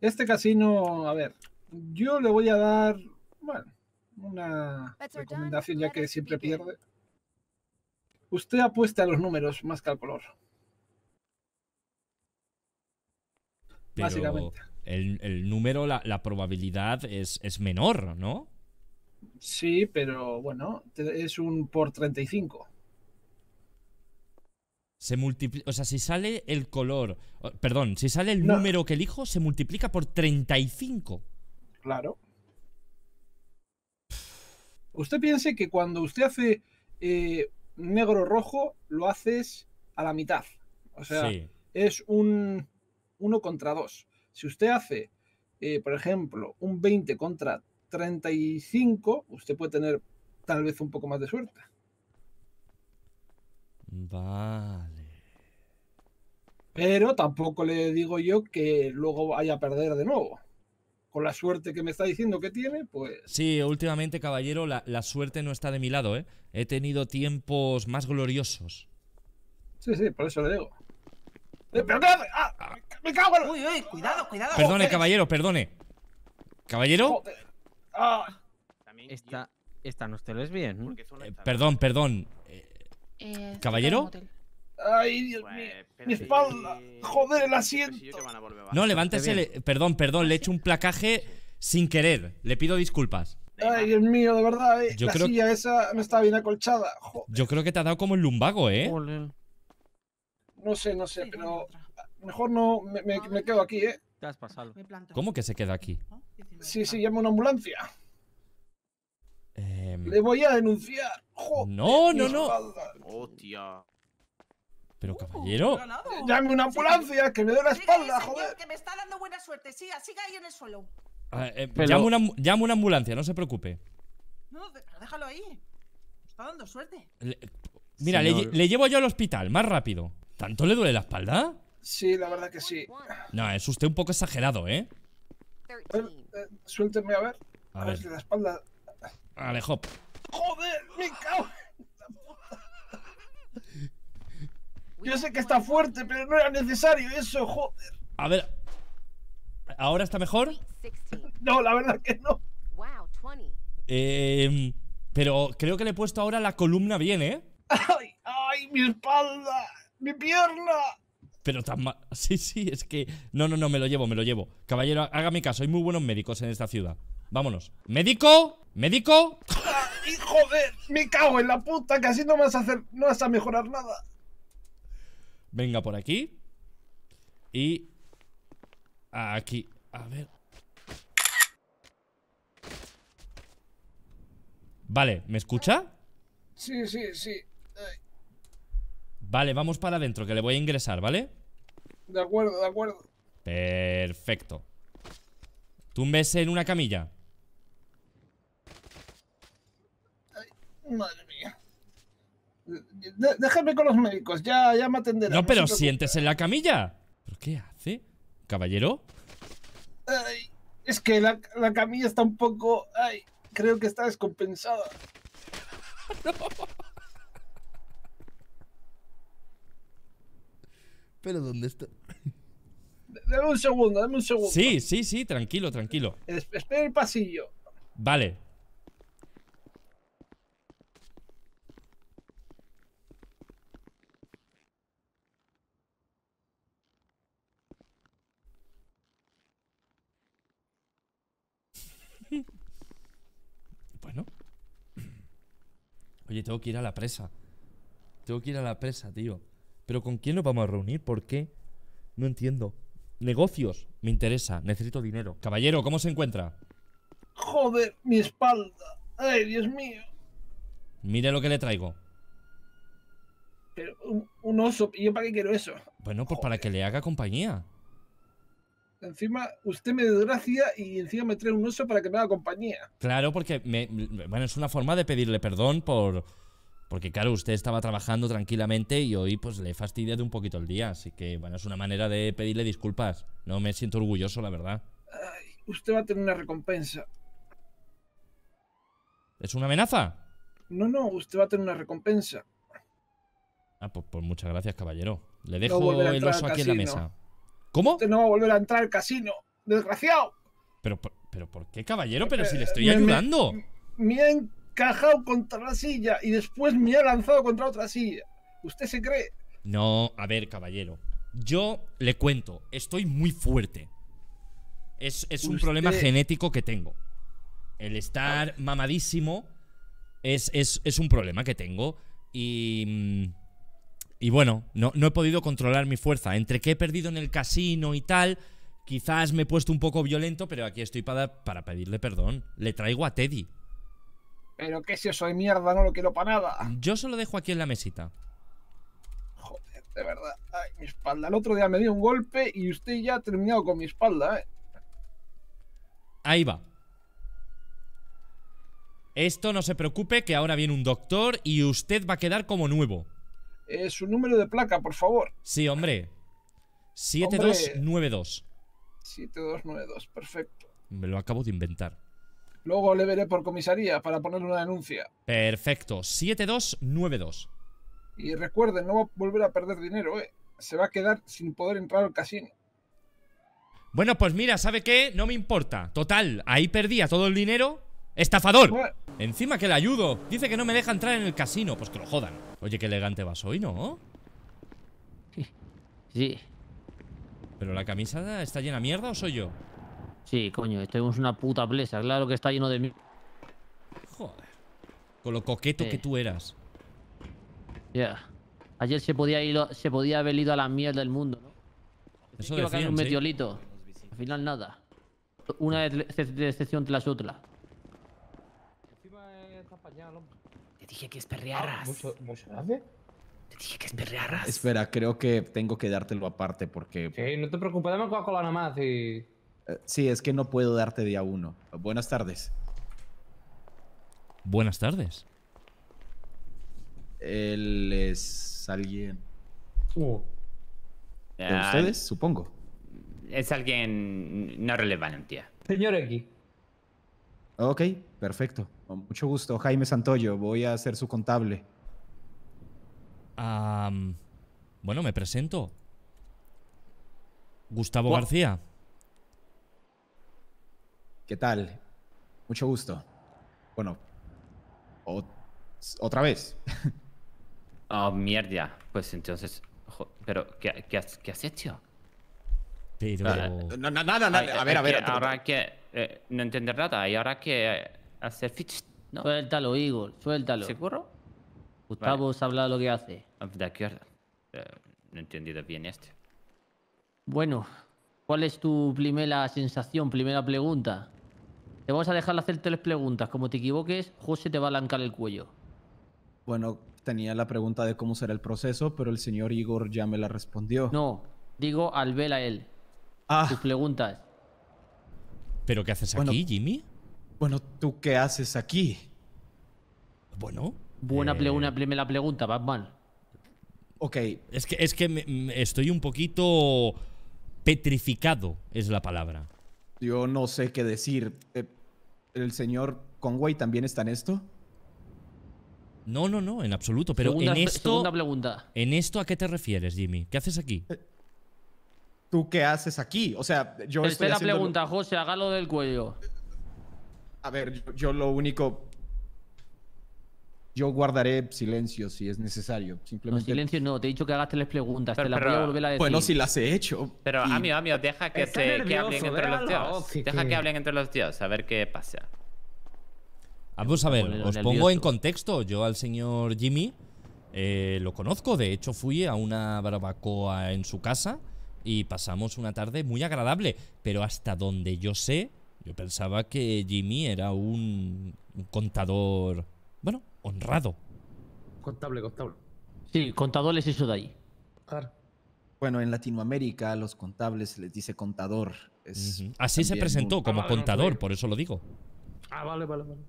S6: Este casino, a ver, yo le voy a dar, bueno, una recomendación ya que siempre pierde. Usted apuesta a los números más que al color. básicamente.
S1: El, número, la, probabilidad es menor, ¿no?
S6: Sí, pero bueno, es un por 35.
S1: Se multiplica, o sea, si sale el color, perdón, si sale el número que elijo, se
S6: multiplica por 35. Claro. Usted piense que cuando usted hace eh, negro-rojo, lo haces a la mitad. O sea, es un 1 contra 2. Si usted hace, eh, por ejemplo, un 20 contra 35, usted puede tener tal vez un poco más de suerte.
S1: Vale.
S6: Pero tampoco le digo yo que luego vaya a perder de nuevo. Con la suerte que me está diciendo que tiene, pues...
S1: Sí, últimamente, caballero, la, suerte no está de mi lado, ¿eh? He tenido tiempos más gloriosos.
S6: Sí, sí, por eso le digo. Eh, ¡Perdón! Ah, ¡Me cago en... Uy, cuidado, cuidado. Perdone,
S1: caballero, perdone. ¿Caballero?
S8: Esta ah. no Está, lo es bien? Eh, perdón,
S1: perdón. Eh,
S6: eh, ¿Caballero? Ay, Dios pues, mío. Mi espalda. Joder, el asiento.
S1: No, levántese. Perdón, perdón. Le he hecho un placaje sin querer. Le pido disculpas.
S6: Ay, Dios mío, de verdad. Eh. Yo la creo... silla esa Me está bien acolchada.
S1: Yo creo que te ha dado como el lumbago, ¿eh?
S6: No sé, no sé, pero mejor no. me quedo aquí, ¿eh? Te
S1: ¿Cómo que se queda aquí?
S6: Sí, sí, llama una ambulancia. Em, le voy a denunciar. no, no, no. Pero uh, caballero. Llame una ambulancia, que me dé la
S7: espalda, joder. que me está dando buena suerte. Siga, siga ahí en el suelo.
S1: Em, llame, una, una, ambulancia, no se preocupe.
S7: No, déjalo ahí. está dando suerte.
S1: mira, le llevo yo al hospital, más rápido. ¿Tanto le duele la espalda?
S6: Sí, la verdad que sí.
S1: No, es usted un poco exagerado, ¿eh?
S6: eh suélteme a ver. A, ver. la espalda. Vale, hop. ¡Joder! ¡Me cago! Yo sé que está fuerte, pero no era necesario eso, joder.
S1: A ver. ¿Ahora está mejor?
S6: No, la verdad que no.
S1: Em, pero creo que le he puesto ahora la columna bien, ¿eh?
S6: ¡Ay, ay, mi espalda! ¡Mi pierna!
S1: Pero tan mal. Sí, sí, es que. No, no, no, me lo llevo, me lo llevo. Caballero, hágame caso, hay muy buenos médicos en esta ciudad. Vámonos. ¿Médico? ¿Médico?
S6: de...! ¡Me cago en la puta! Casi no vas a hacer. No vas a mejorar nada.
S1: Venga por aquí. Y. Aquí. A ver. Vale, ¿me escucha?
S6: Sí, sí, sí.
S1: Vale, vamos para adentro, que le voy a ingresar, ¿vale?
S6: De acuerdo, de acuerdo.
S1: Perfecto. Túmbese en una camilla.
S6: madre mía. déjame con los médicos, ya, ya me atenderán. No, pero sientes
S1: en la camilla. ¿Pero qué hace? ¿Caballero?
S6: Ay, es que la, camilla está un poco... Ay, creo que está descompensada. no. Pero ¿dónde está? Dame un segundo, dame un segundo. Sí,
S1: sí, sí, tranquilo, tranquilo.
S6: espera el pasillo.
S1: Vale. bueno. Oye, tengo que ir a la presa. Tengo que ir a la presa, tío. Pero ¿con quién nos vamos a reunir? ¿Por qué? No entiendo. Negocios, me interesa, necesito dinero. Caballero, ¿cómo se encuentra?
S6: Joder, mi espalda. Ay, Dios mío.
S1: Mire lo que le traigo.
S6: Pero un, oso, ¿y yo para qué quiero eso?
S1: Bueno, pues para que le haga compañía.
S6: Encima, usted me desgracia y encima me trae un oso para que me haga compañía.
S1: Claro, porque bueno, es una forma de pedirle perdón por, porque claro, usted estaba trabajando tranquilamente y hoy pues le he fastidiado un poquito el día, así que bueno, es una manera de pedirle disculpas. No me siento orgulloso, la verdad.
S6: usted va a tener una recompensa.
S1: ¿Es una amenaza?
S6: No, no, usted va a tener una recompensa.
S1: Ah, pues, pues muchas gracias, caballero. Le dejo el oso aquí en la mesa.
S6: ¿Cómo? Usted no va a volver a entrar al casino, desgraciado.
S1: Pero, pero ¿por qué, caballero? Eh, pero si le eh, estoy ayudando.
S6: Miren. Cajado contra la silla y después me ha lanzado contra otra silla. ¿Usted se cree?
S1: No, a ver, caballero. Yo le cuento, estoy muy fuerte. Es, un problema genético que tengo. El estar ah. mamadísimo es, es, un problema que tengo. Y. Mm, y bueno, no, no he podido controlar mi fuerza. Entre que he perdido en el casino y tal, quizás me he puesto un poco violento, pero aquí estoy para, para pedirle perdón. Le traigo a Teddy.
S6: Pero qué es eso de mierda, no lo quiero para nada.
S1: Yo se lo dejo aquí en la mesita.
S6: Joder, de verdad. Ay, mi espalda. El otro día me dio un golpe y usted ya ha terminado con mi espalda, ¿eh? Ahí va. Esto
S1: no se preocupe, que ahora viene un doctor y usted va a quedar como nuevo.
S6: Es su número de placa, por favor.
S1: Sí, hombre. 7292.
S6: 7292, perfecto.
S1: Me lo acabo de inventar.
S6: Luego le veré por comisaría para poner una denuncia.
S1: Perfecto, 7292.
S6: Y recuerden, no va a volver a perder dinero, ¿eh? Se va a quedar sin poder entrar al casino.
S1: Bueno, pues mira, ¿sabe qué? No me importa. Total, ahí perdía todo el dinero. ¡Estafador! Encima que le ayudo. Dice que no me deja entrar en el casino. Pues que lo jodan. Oye, qué elegante vas hoy, ¿no?
S8: Sí. Pero la camisa está llena de mierda o soy yo? Sí, coño, esto es una puta blesa, Claro que está lleno de Joder. Con lo coqueto que tú eras. Ya. Ayer se podía, ir, se podía haber ido a la mierda del mundo, ¿no? Eso que iba a caer un ¿sí? Al final nada. Una excepción tras otra. Te dije que
S3: esperrearas. ¿Mucho, mucho Te
S8: dije que esperrearas.
S5: Espera, creo que tengo que dártelo aparte porque...
S6: Sí, no te preocupes, dame Coca-Cola nada más y...
S5: Sí, es que no puedo darte día uno. Buenas tardes. Buenas tardes. Él es alguien. Uh. ustedes, ah, supongo? Es alguien
S3: no relevante.
S5: Señor aquí. Ok, perfecto. Con mucho gusto. Jaime Santoyo, voy a ser su contable. bueno,
S1: me presento.
S5: Gustavo García. ¿Qué tal? Mucho gusto. Bueno, otra vez. oh, mierda. Pues entonces,
S3: pero ¿qué, has, hecho? Pero... Ah, nada, nada. a ver, a ver. ahora que eh, no entender nada y ahora que eh, hacer Suéltalo, Igor, suéltalo.
S8: ¿Seguro? Gustavo, os habla lo que hace. Ah, de acuerdo.
S3: Eh, no he entendido bien esto.
S8: Bueno, ¿cuál es tu primera sensación, primera pregunta? Te vamos a dejar hacer tres preguntas. Como te equivoques, José te va a alancar el cuello.
S5: Bueno, tenía la pregunta de cómo será el proceso, pero el señor Igor ya me la respondió. No, digo al
S8: ver a él. Ah. Tus preguntas.
S5: ¿Pero qué haces aquí, Jimmy? Bueno, ¿tú qué haces aquí?
S8: Bueno. Buena eh. primera pregunta, Batman. Ok.
S1: Es que, es que estoy un poquito petrificado, es la palabra.
S5: Yo no sé qué decir. Eh, el señor Conway también está en esto? No, no, no,
S1: en absoluto. Pero en esto. Segunda pregunta. ¿En esto a qué te
S5: refieres, Jimmy? ¿Qué haces aquí? Eh, ¿Tú qué haces aquí? O sea, yo Espera estoy pregunta,
S8: José, hágalo del cuello. A ver, yo, lo único
S5: yo guardaré silencio si es necesario. Simplemente... No,
S8: silencio no, te he dicho que hagas tres preguntas, te las voy a volver a decir. Bueno, si
S5: las he hecho.
S3: Pero, y... mí deja que, se, que oh, hablen entre los tíos. Deja que hablen entre los tíos, a ver qué pasa.
S1: Vamos a ver, os pongo en contexto. Yo al señor Jimmy eh, lo conozco, de hecho fui a una barbacoa en su casa y pasamos una tarde muy agradable, pero hasta donde yo sé, yo pensaba que Jimmy era un contador,
S5: bueno, honrado.
S8: Contable, contable.
S5: Sí, contadores eso de ahí. Claro. Bueno, en Latinoamérica a los contables les dice contador. Es Así se presentó, como ah, contador, por eso lo digo.
S6: Ah, vale, vale, vale.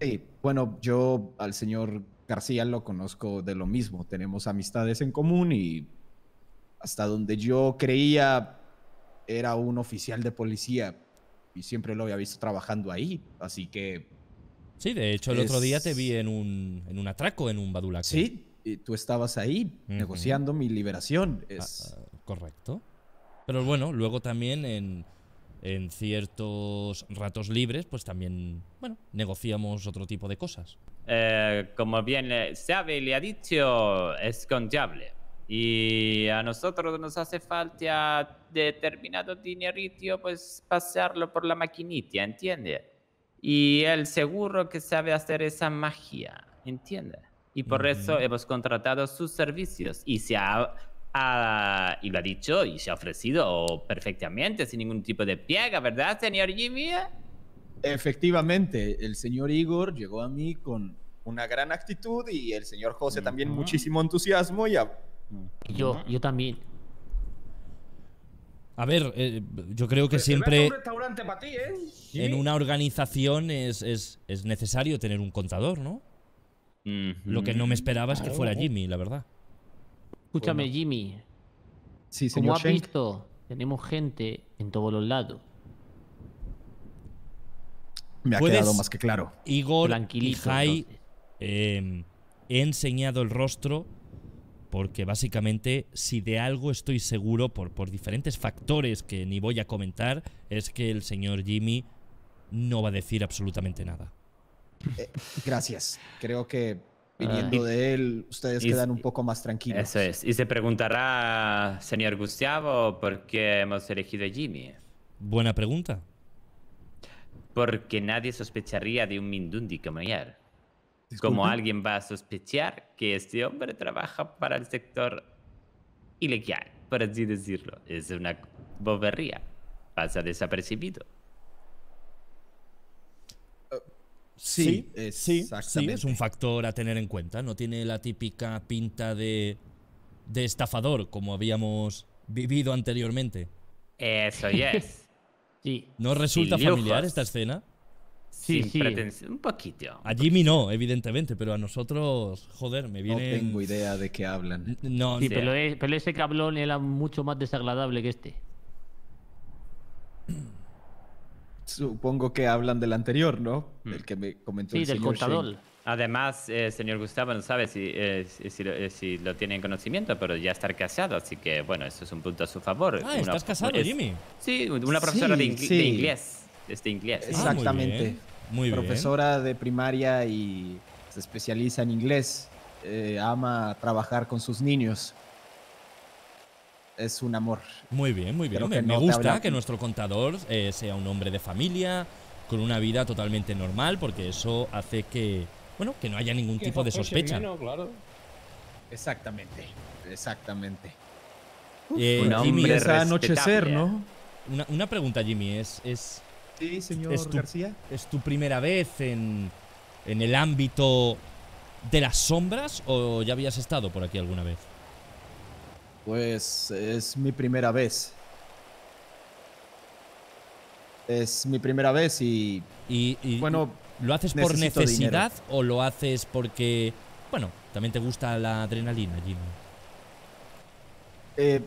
S5: Sí, bueno, yo al señor García lo conozco de lo mismo. Tenemos amistades en común y hasta donde yo creía era un oficial de policía y siempre lo había visto trabajando ahí. Así que Sí, de hecho, el otro día te vi en un, atraco, en un badulaque. Sí, y tú estabas ahí negociando mi liberación. Ah, es... Ah, correcto.
S1: Pero bueno, luego también en, ciertos ratos libres, pues también, bueno, negociamos otro tipo de cosas.
S3: Eh, como bien sabe, eh, le ha dicho, es diable. Y a nosotros nos hace falta determinado dinerito, pues pasarlo por la maquinita, ¿entiendes? Y él seguro que sabe hacer esa magia, ¿entiende? Y por eso hemos contratado sus servicios y se ha, y lo ha dicho y se ha ofrecido perfectamente, sin ningún tipo de piega, ¿verdad, señor Jimmy?
S5: Efectivamente, el señor Igor llegó a mí con una gran actitud y el señor José también muchísimo entusiasmo y Yo,
S8: yo también. A ver, eh, yo
S1: creo que
S6: siempre. Un restaurante para ti, ¿eh? En una
S1: organización es, necesario tener un contador,
S8: ¿no? Lo que
S1: no me esperaba es que fuera Jimmy,
S8: la verdad. Escúchame, pues Jimmy. Sí, señor Como ha visto, tenemos gente en todos los lados.
S2: Me ha quedado más que claro.
S8: Igor y Jai
S1: eh, he enseñado el rostro porque básicamente si de algo estoy seguro por, por diferentes factores que ni voy a comentar, es que el señor Jimmy no va a decir absolutamente nada.
S5: Eh, gracias. Creo que ah. viniendo de él, ustedes quedan un poco más tranquilos. Eso es.
S3: Y se preguntará, señor Gustavo, ¿por qué hemos elegido a Jimmy?
S5: Buena
S1: pregunta.
S3: Porque nadie sospecharía de un Mindundi como ayer. Como alguien va a sospechar que este hombre trabaja para el sector ilegal, por así decirlo? Es una bobería. Pasa desapercibido.
S5: sí, sí, sí,
S1: es un factor a tener en cuenta. No tiene la típica pinta de, estafador como habíamos vivido anteriormente.
S3: Eso, es. sí. ¿No resulta familiar esta escena? Sí, sí. Un poquito.
S1: A Jimmy no,
S8: evidentemente, pero a nosotros, joder, me
S5: viene. No tengo idea de qué hablan. No, sí, e-,
S8: pero, ese cablón era mucho más desagradable que este.
S5: Supongo que hablan del anterior, ¿no? Mm. El que me comentó. Sí, el del contador.
S3: Además, eh, señor Gustavo, no sabe si, eh, eh, si, lo, tiene en conocimiento, pero ya está casado, así que bueno, eso es un punto a su favor. Ah, estás casado, Jimmy. Sí, una profesora de, inglés. Exactamente. Ah, muy profesora
S5: de primaria y se especializa en inglés. Eh, ama trabajar con sus niños. Es un amor. Muy bien, muy bien. me gusta que
S1: nuestro contador eh, sea un hombre de familia, con una vida totalmente normal, porque eso hace que, bueno, que no haya ningún tipo de sospecha.
S5: Exactamente, exactamente.
S6: Eh, un Jimmy, es
S1: anochecer, ¿no? Eh. Una, una pregunta, Jimmy, es, es Sí, señor es tu, García. ¿Es tu primera vez en, en el ámbito de las sombras o ya habías estado por aquí alguna vez?
S5: Pues es mi primera vez. Es mi primera vez y. Y, bueno. ¿Lo haces por necesidad o lo
S1: haces porque. Bueno, también te gusta la adrenalina, Jimmy?
S5: Eh,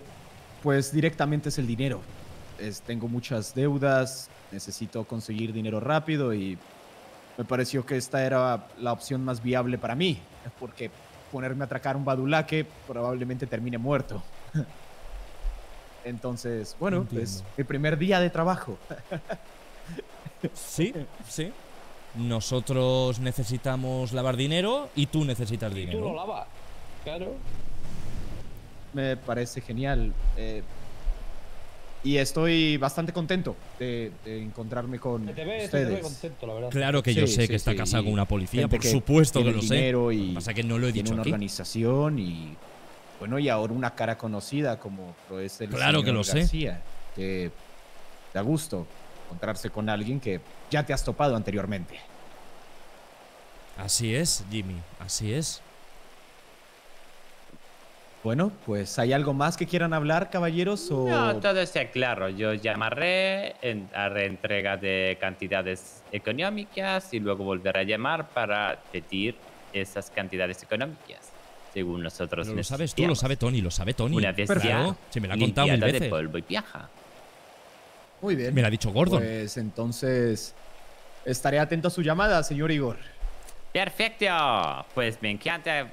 S5: pues directamente es el dinero tengo muchas deudas, necesito conseguir dinero rápido y me pareció que esta era la opción más viable para mí, porque ponerme a atracar un badulaque probablemente termine muerto. Entonces, bueno, es pues, mi primer día de trabajo.
S1: Sí, sí. Nosotros necesitamos
S5: lavar dinero y tú necesitas dinero.
S1: Tú lo
S6: lavas, claro.
S5: Me parece genial. Eh, y estoy bastante contento de, encontrarme con ustedes. Contento, la claro que yo sé que está casado con una policía, por supuesto que, lo sé. Y pasa que no lo he dicho una aquí. organización y bueno, y ahora una cara conocida como lo es el Claro que lo sé. Que da gusto encontrarse con alguien que ya te has topado anteriormente. Así es, Jimmy, así es. Bueno, pues ¿hay algo más que quieran hablar, caballeros? O... No,
S3: todo está claro. Yo llamaré en, a reentrega de cantidades económicas y luego volveré a llamar para pedir esas cantidades económicas, según nosotros lo sabes tú, lo sabe
S1: Tony, lo sabe Tony. Una vez ya, se me lo ha contado y
S5: Muy bien. Me lo ha dicho Gordon. Pues entonces estaré atento a su llamada, señor Igor.
S3: Perfecto. Pues me encanta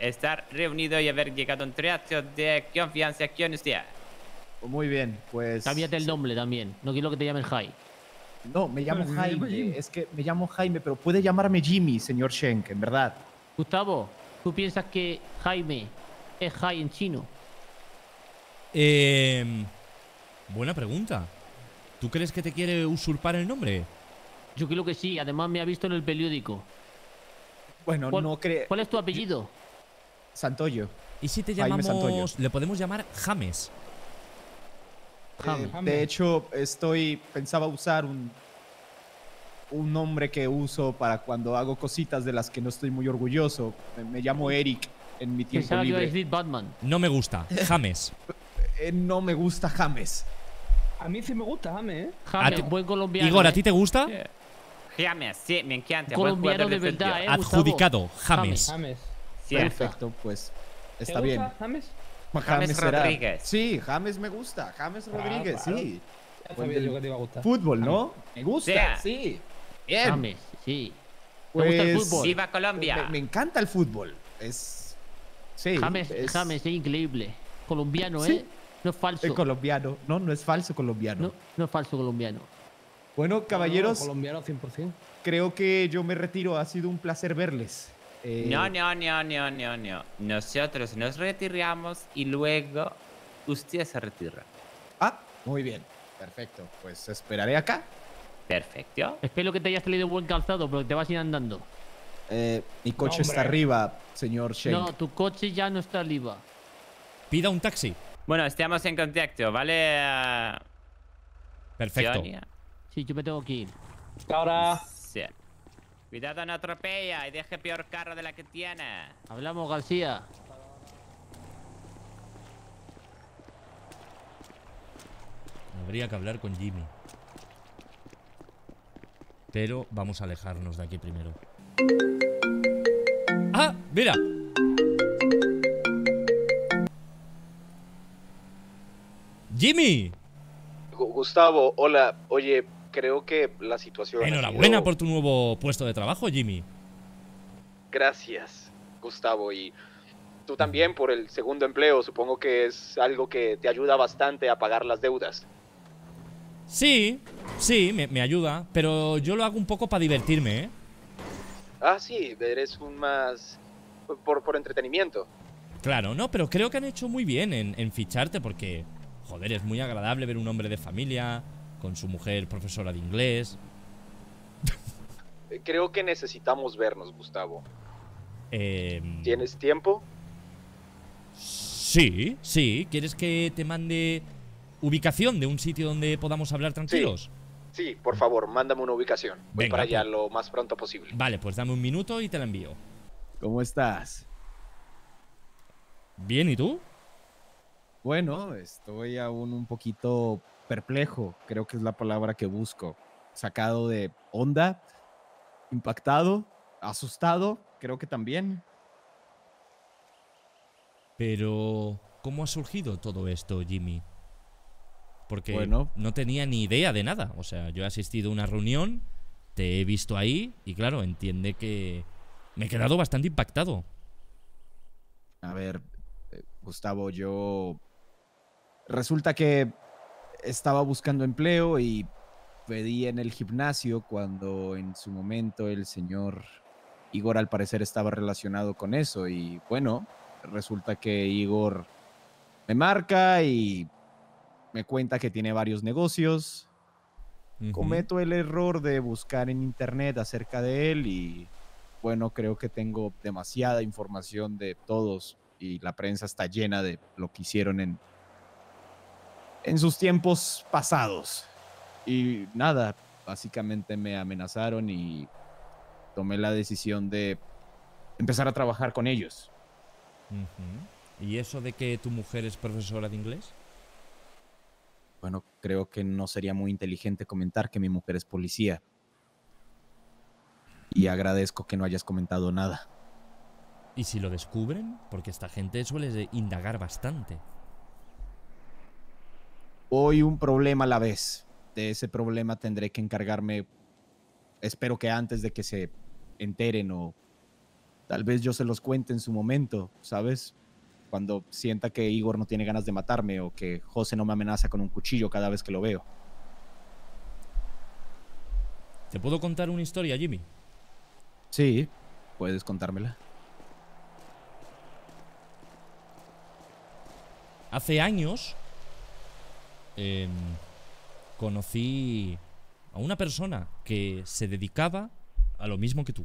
S3: estar reunido y haber llegado a un trato
S8: de confianza en usted. Muy bien, pues... Cámbiate el nombre también. No quiero que te llamen Jai. No, me llamo Jaime. es que me llamo Jaime, pero puede llamarme Jimmy, señor Schenk, en verdad. Gustavo, ¿tú piensas que Jaime es Jai en chino? Eh, buena pregunta. ¿Tú crees que te quiere usurpar el nombre? Yo creo que sí. Además me ha visto en el periódico. Bueno, no creo. ¿Cuál es tu apellido?
S5: Santoyo. ¿Y si te
S8: llamamos.
S5: Le podemos llamar James? Eh, James. Eh, de hecho, estoy. Pensaba usar un. Un nombre que uso para cuando hago cositas de las que no estoy muy orgulloso. Me, llamo Eric en mi tiempo Batman. No me gusta. James. Eh, no me gusta James. A mí sí me gusta James, James, buen colombiano. Igor, ¿a ti te gusta? James, sí, me encanta.
S3: Colombiano de verdad, eh, Adjudicado, James. James. Perfecto,
S5: pues está bien. James? James, Rodríguez. Sí, James me gusta. James ah, Rodríguez, sí. te a gustar. Fútbol, ¿no?
S8: Me gusta, sí. James, sí.
S5: me gusta el pues, fútbol. Viva
S8: Colombia. Me, encanta el fútbol. Es. Sí. James, es... James, es increíble. Colombiano, ¿eh?
S5: No es falso. Es colombiano. No, no es falso colombiano. no es falso colombiano. Bueno, caballeros. Creo que yo me retiro. Ha sido un placer verles. No,
S3: no, no, no, no, Nosotros nos retiramos y
S8: luego usted se retira. Ah, muy bien.
S5: Perfecto. Pues
S8: esperaré acá. Perfecto. Espero que te hayas traído buen calzado, pero te vas a ir andando. mi coche está arriba, señor Shane. No, tu coche ya no está arriba. Pida un taxi.
S3: Bueno, estamos en contacto, ¿vale? Perfecto.
S8: Sí, yo me tengo que ir. Ahora. Sí.
S3: Cuidado, no atropella y deje peor carro de la que tiene.
S8: Hablamos, García. Habría que hablar con Jimmy.
S1: Pero vamos a alejarnos de aquí primero. ¡Ah! ¡Mira! ¡Jimmy!
S5: Gustavo, hola. Oye, creo que la situación. Enhorabuena por
S1: tu nuevo puesto de trabajo, Jimmy.
S5: Gracias, Gustavo. Y tú mm. también por el segundo empleo. Supongo que es algo que te ayuda bastante a pagar las deudas.
S1: Sí, sí, me, ayuda. Pero yo lo hago un poco para divertirme, ¿eh?
S5: Ah, sí, eres un más. Por, entretenimiento.
S1: Claro, no, pero creo que han hecho muy bien en, en ficharte porque, joder, es muy agradable ver un hombre de familia con su mujer profesora de inglés.
S5: Eh, creo que necesitamos vernos, Gustavo.
S1: Em,
S5: ¿Tienes tiempo?
S1: Sí, sí. ¿Quieres que te mande ubicación de un sitio donde podamos hablar tranquilos?
S5: Sí, por favor, mándame una ubicación. Voy para allá pues. lo más pronto posible.
S1: Vale, pues dame un minuto
S5: y te la envío. ¿Cómo estás? Bien, ¿y tú? Bueno, estoy aún un poquito perplejo, creo que es la palabra que busco, sacado de onda, impactado, asustado, creo que también. Pero,
S1: ¿cómo ha surgido todo esto, Jimmy? Porque no tenía ni idea de nada. O sea, yo he asistido a una reunión, te he visto ahí y claro, entiende que me he quedado bastante impactado.
S5: A ver, eh, Gustavo, yo... Resulta que estaba buscando empleo y pedí en el gimnasio cuando en su momento el señor Igor al parecer estaba relacionado con eso y bueno, resulta que Igor me marca y me cuenta que tiene varios negocios. Cometo el error de buscar en internet acerca de él y bueno, creo que tengo demasiada información de todos y la prensa está llena de lo que hicieron en en sus tiempos pasados. Y nada, básicamente me amenazaron y tomé la decisión de empezar a trabajar con ellos. ¿Y eso de que tu
S1: mujer es profesora de inglés?
S5: Bueno, creo que no sería muy inteligente comentar que mi mujer es policía. Y agradezco que no hayas comentado nada.
S1: ¿Y si lo descubren? Porque esta gente suele indagar bastante.
S5: Hoy un problema a la vez. De ese problema tendré que encargarme, espero que antes de que se enteren o tal vez yo se los cuente en su momento, ¿sabes? Cuando sienta que Igor no tiene ganas de matarme o que José no me amenaza con un cuchillo cada vez que lo veo.
S1: ¿Te puedo contar una historia, Jimmy?
S5: Sí, puedes contármela. Hace años Em, conocí
S1: a una persona que se dedicaba a lo mismo que tú.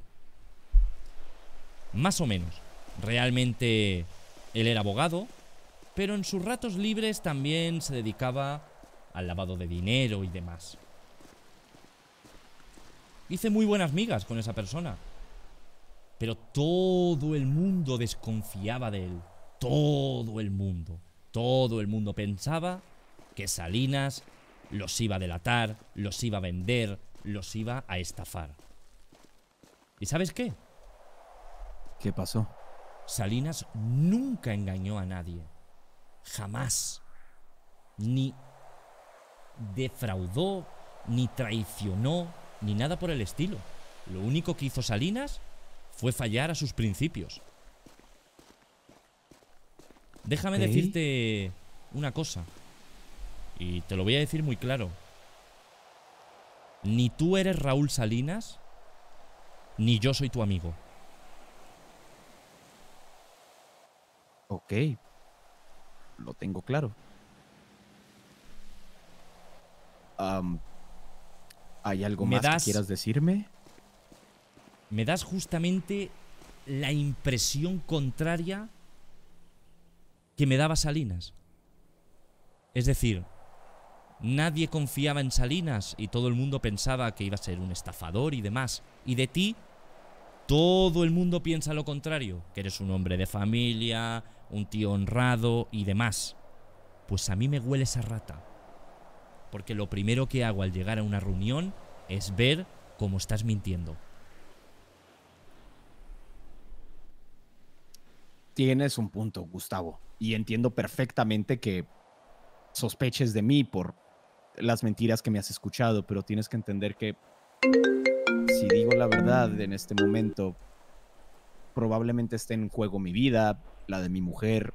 S1: Más o menos. Realmente él era abogado, pero en sus ratos libres también se dedicaba al lavado de dinero y demás. Hice muy buenas migas con esa persona. Pero todo el mundo desconfiaba de él.
S8: Todo
S1: el mundo. Todo el mundo pensaba que Salinas los iba a delatar, los iba a vender, los iba a estafar. ¿Y sabes qué? ¿Qué pasó? Salinas nunca engañó a nadie. Jamás. Ni defraudó, ni traicionó, ni nada por el estilo. Lo único que hizo Salinas fue fallar a sus principios. Déjame decirte una cosa. Y te lo voy a decir muy claro. Ni tú eres Raúl Salinas, ni yo soy tu amigo.
S5: Ok. Lo tengo claro. ¿Hay algo más que quieras decirme?
S1: Me das justamente la impresión contraria que me daba Salinas. Es decir, Nadie confiaba en Salinas y todo el mundo pensaba que iba a ser un estafador y demás. Y de ti, todo el mundo piensa lo contrario, que eres un hombre de familia, un tío honrado y demás. Pues a mí me huele esa rata. Porque lo primero que hago al llegar a una reunión es ver cómo estás mintiendo.
S5: Tienes un punto, Gustavo, y entiendo perfectamente que sospeches de mí por las mentiras que me has escuchado, pero tienes que entender que
S2: si digo la verdad
S5: en este momento, probablemente esté en juego mi vida, la de mi mujer.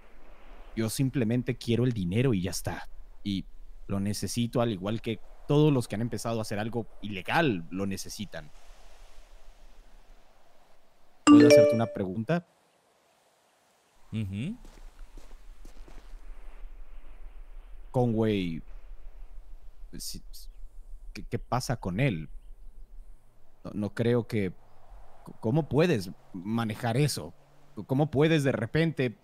S5: Yo simplemente quiero el dinero y ya está. Y lo necesito al igual que todos los que han empezado a hacer algo ilegal lo necesitan.
S7: ¿Puedo hacerte una
S5: pregunta? Conway ¿qué, pasa con él? No, creo que... ¿Cómo puedes manejar eso? ¿Cómo puedes de repente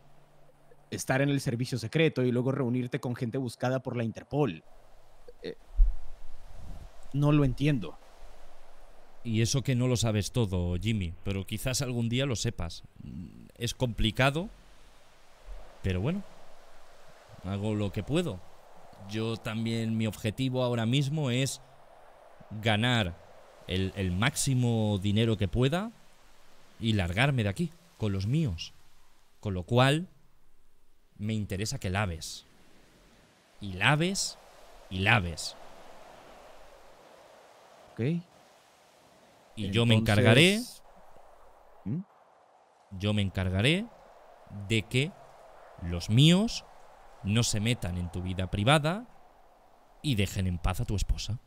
S5: estar en el servicio secreto y luego reunirte con gente buscada por la Interpol? Eh, no lo entiendo.
S1: Y eso que no lo sabes todo, Jimmy, pero quizás algún día lo sepas. Es complicado, pero bueno, hago lo que puedo. Yo también, mi objetivo ahora mismo es ganar el, máximo dinero que pueda y largarme de aquí, con los míos. Con lo cual, me interesa que laves. Y laves y laves.
S5: Ok. Y yo me encargaré. ¿Mm?
S1: Yo me encargaré de que los míos no se metan en tu vida privada y dejen en paz a tu esposa.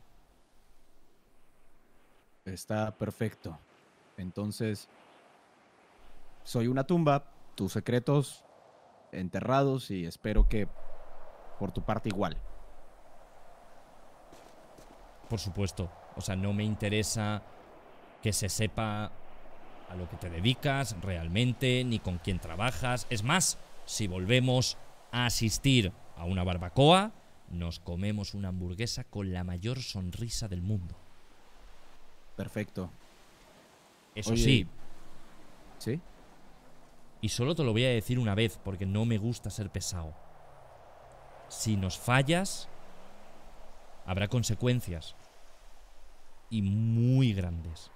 S5: Está perfecto. Entonces, soy una tumba, tus secretos enterrados y espero que por tu parte igual. Por supuesto.
S1: O sea, no me interesa que se sepa a lo que te dedicas realmente, ni con quién trabajas. Es más, si volvemos asistir a una barbacoa, nos comemos una hamburguesa con la mayor sonrisa del mundo.
S5: Perfecto. Eso sí. ¿Sí?
S1: Y solo te lo voy a decir una vez porque no me gusta ser pesado. Si nos fallas, habrá consecuencias. Y muy grandes.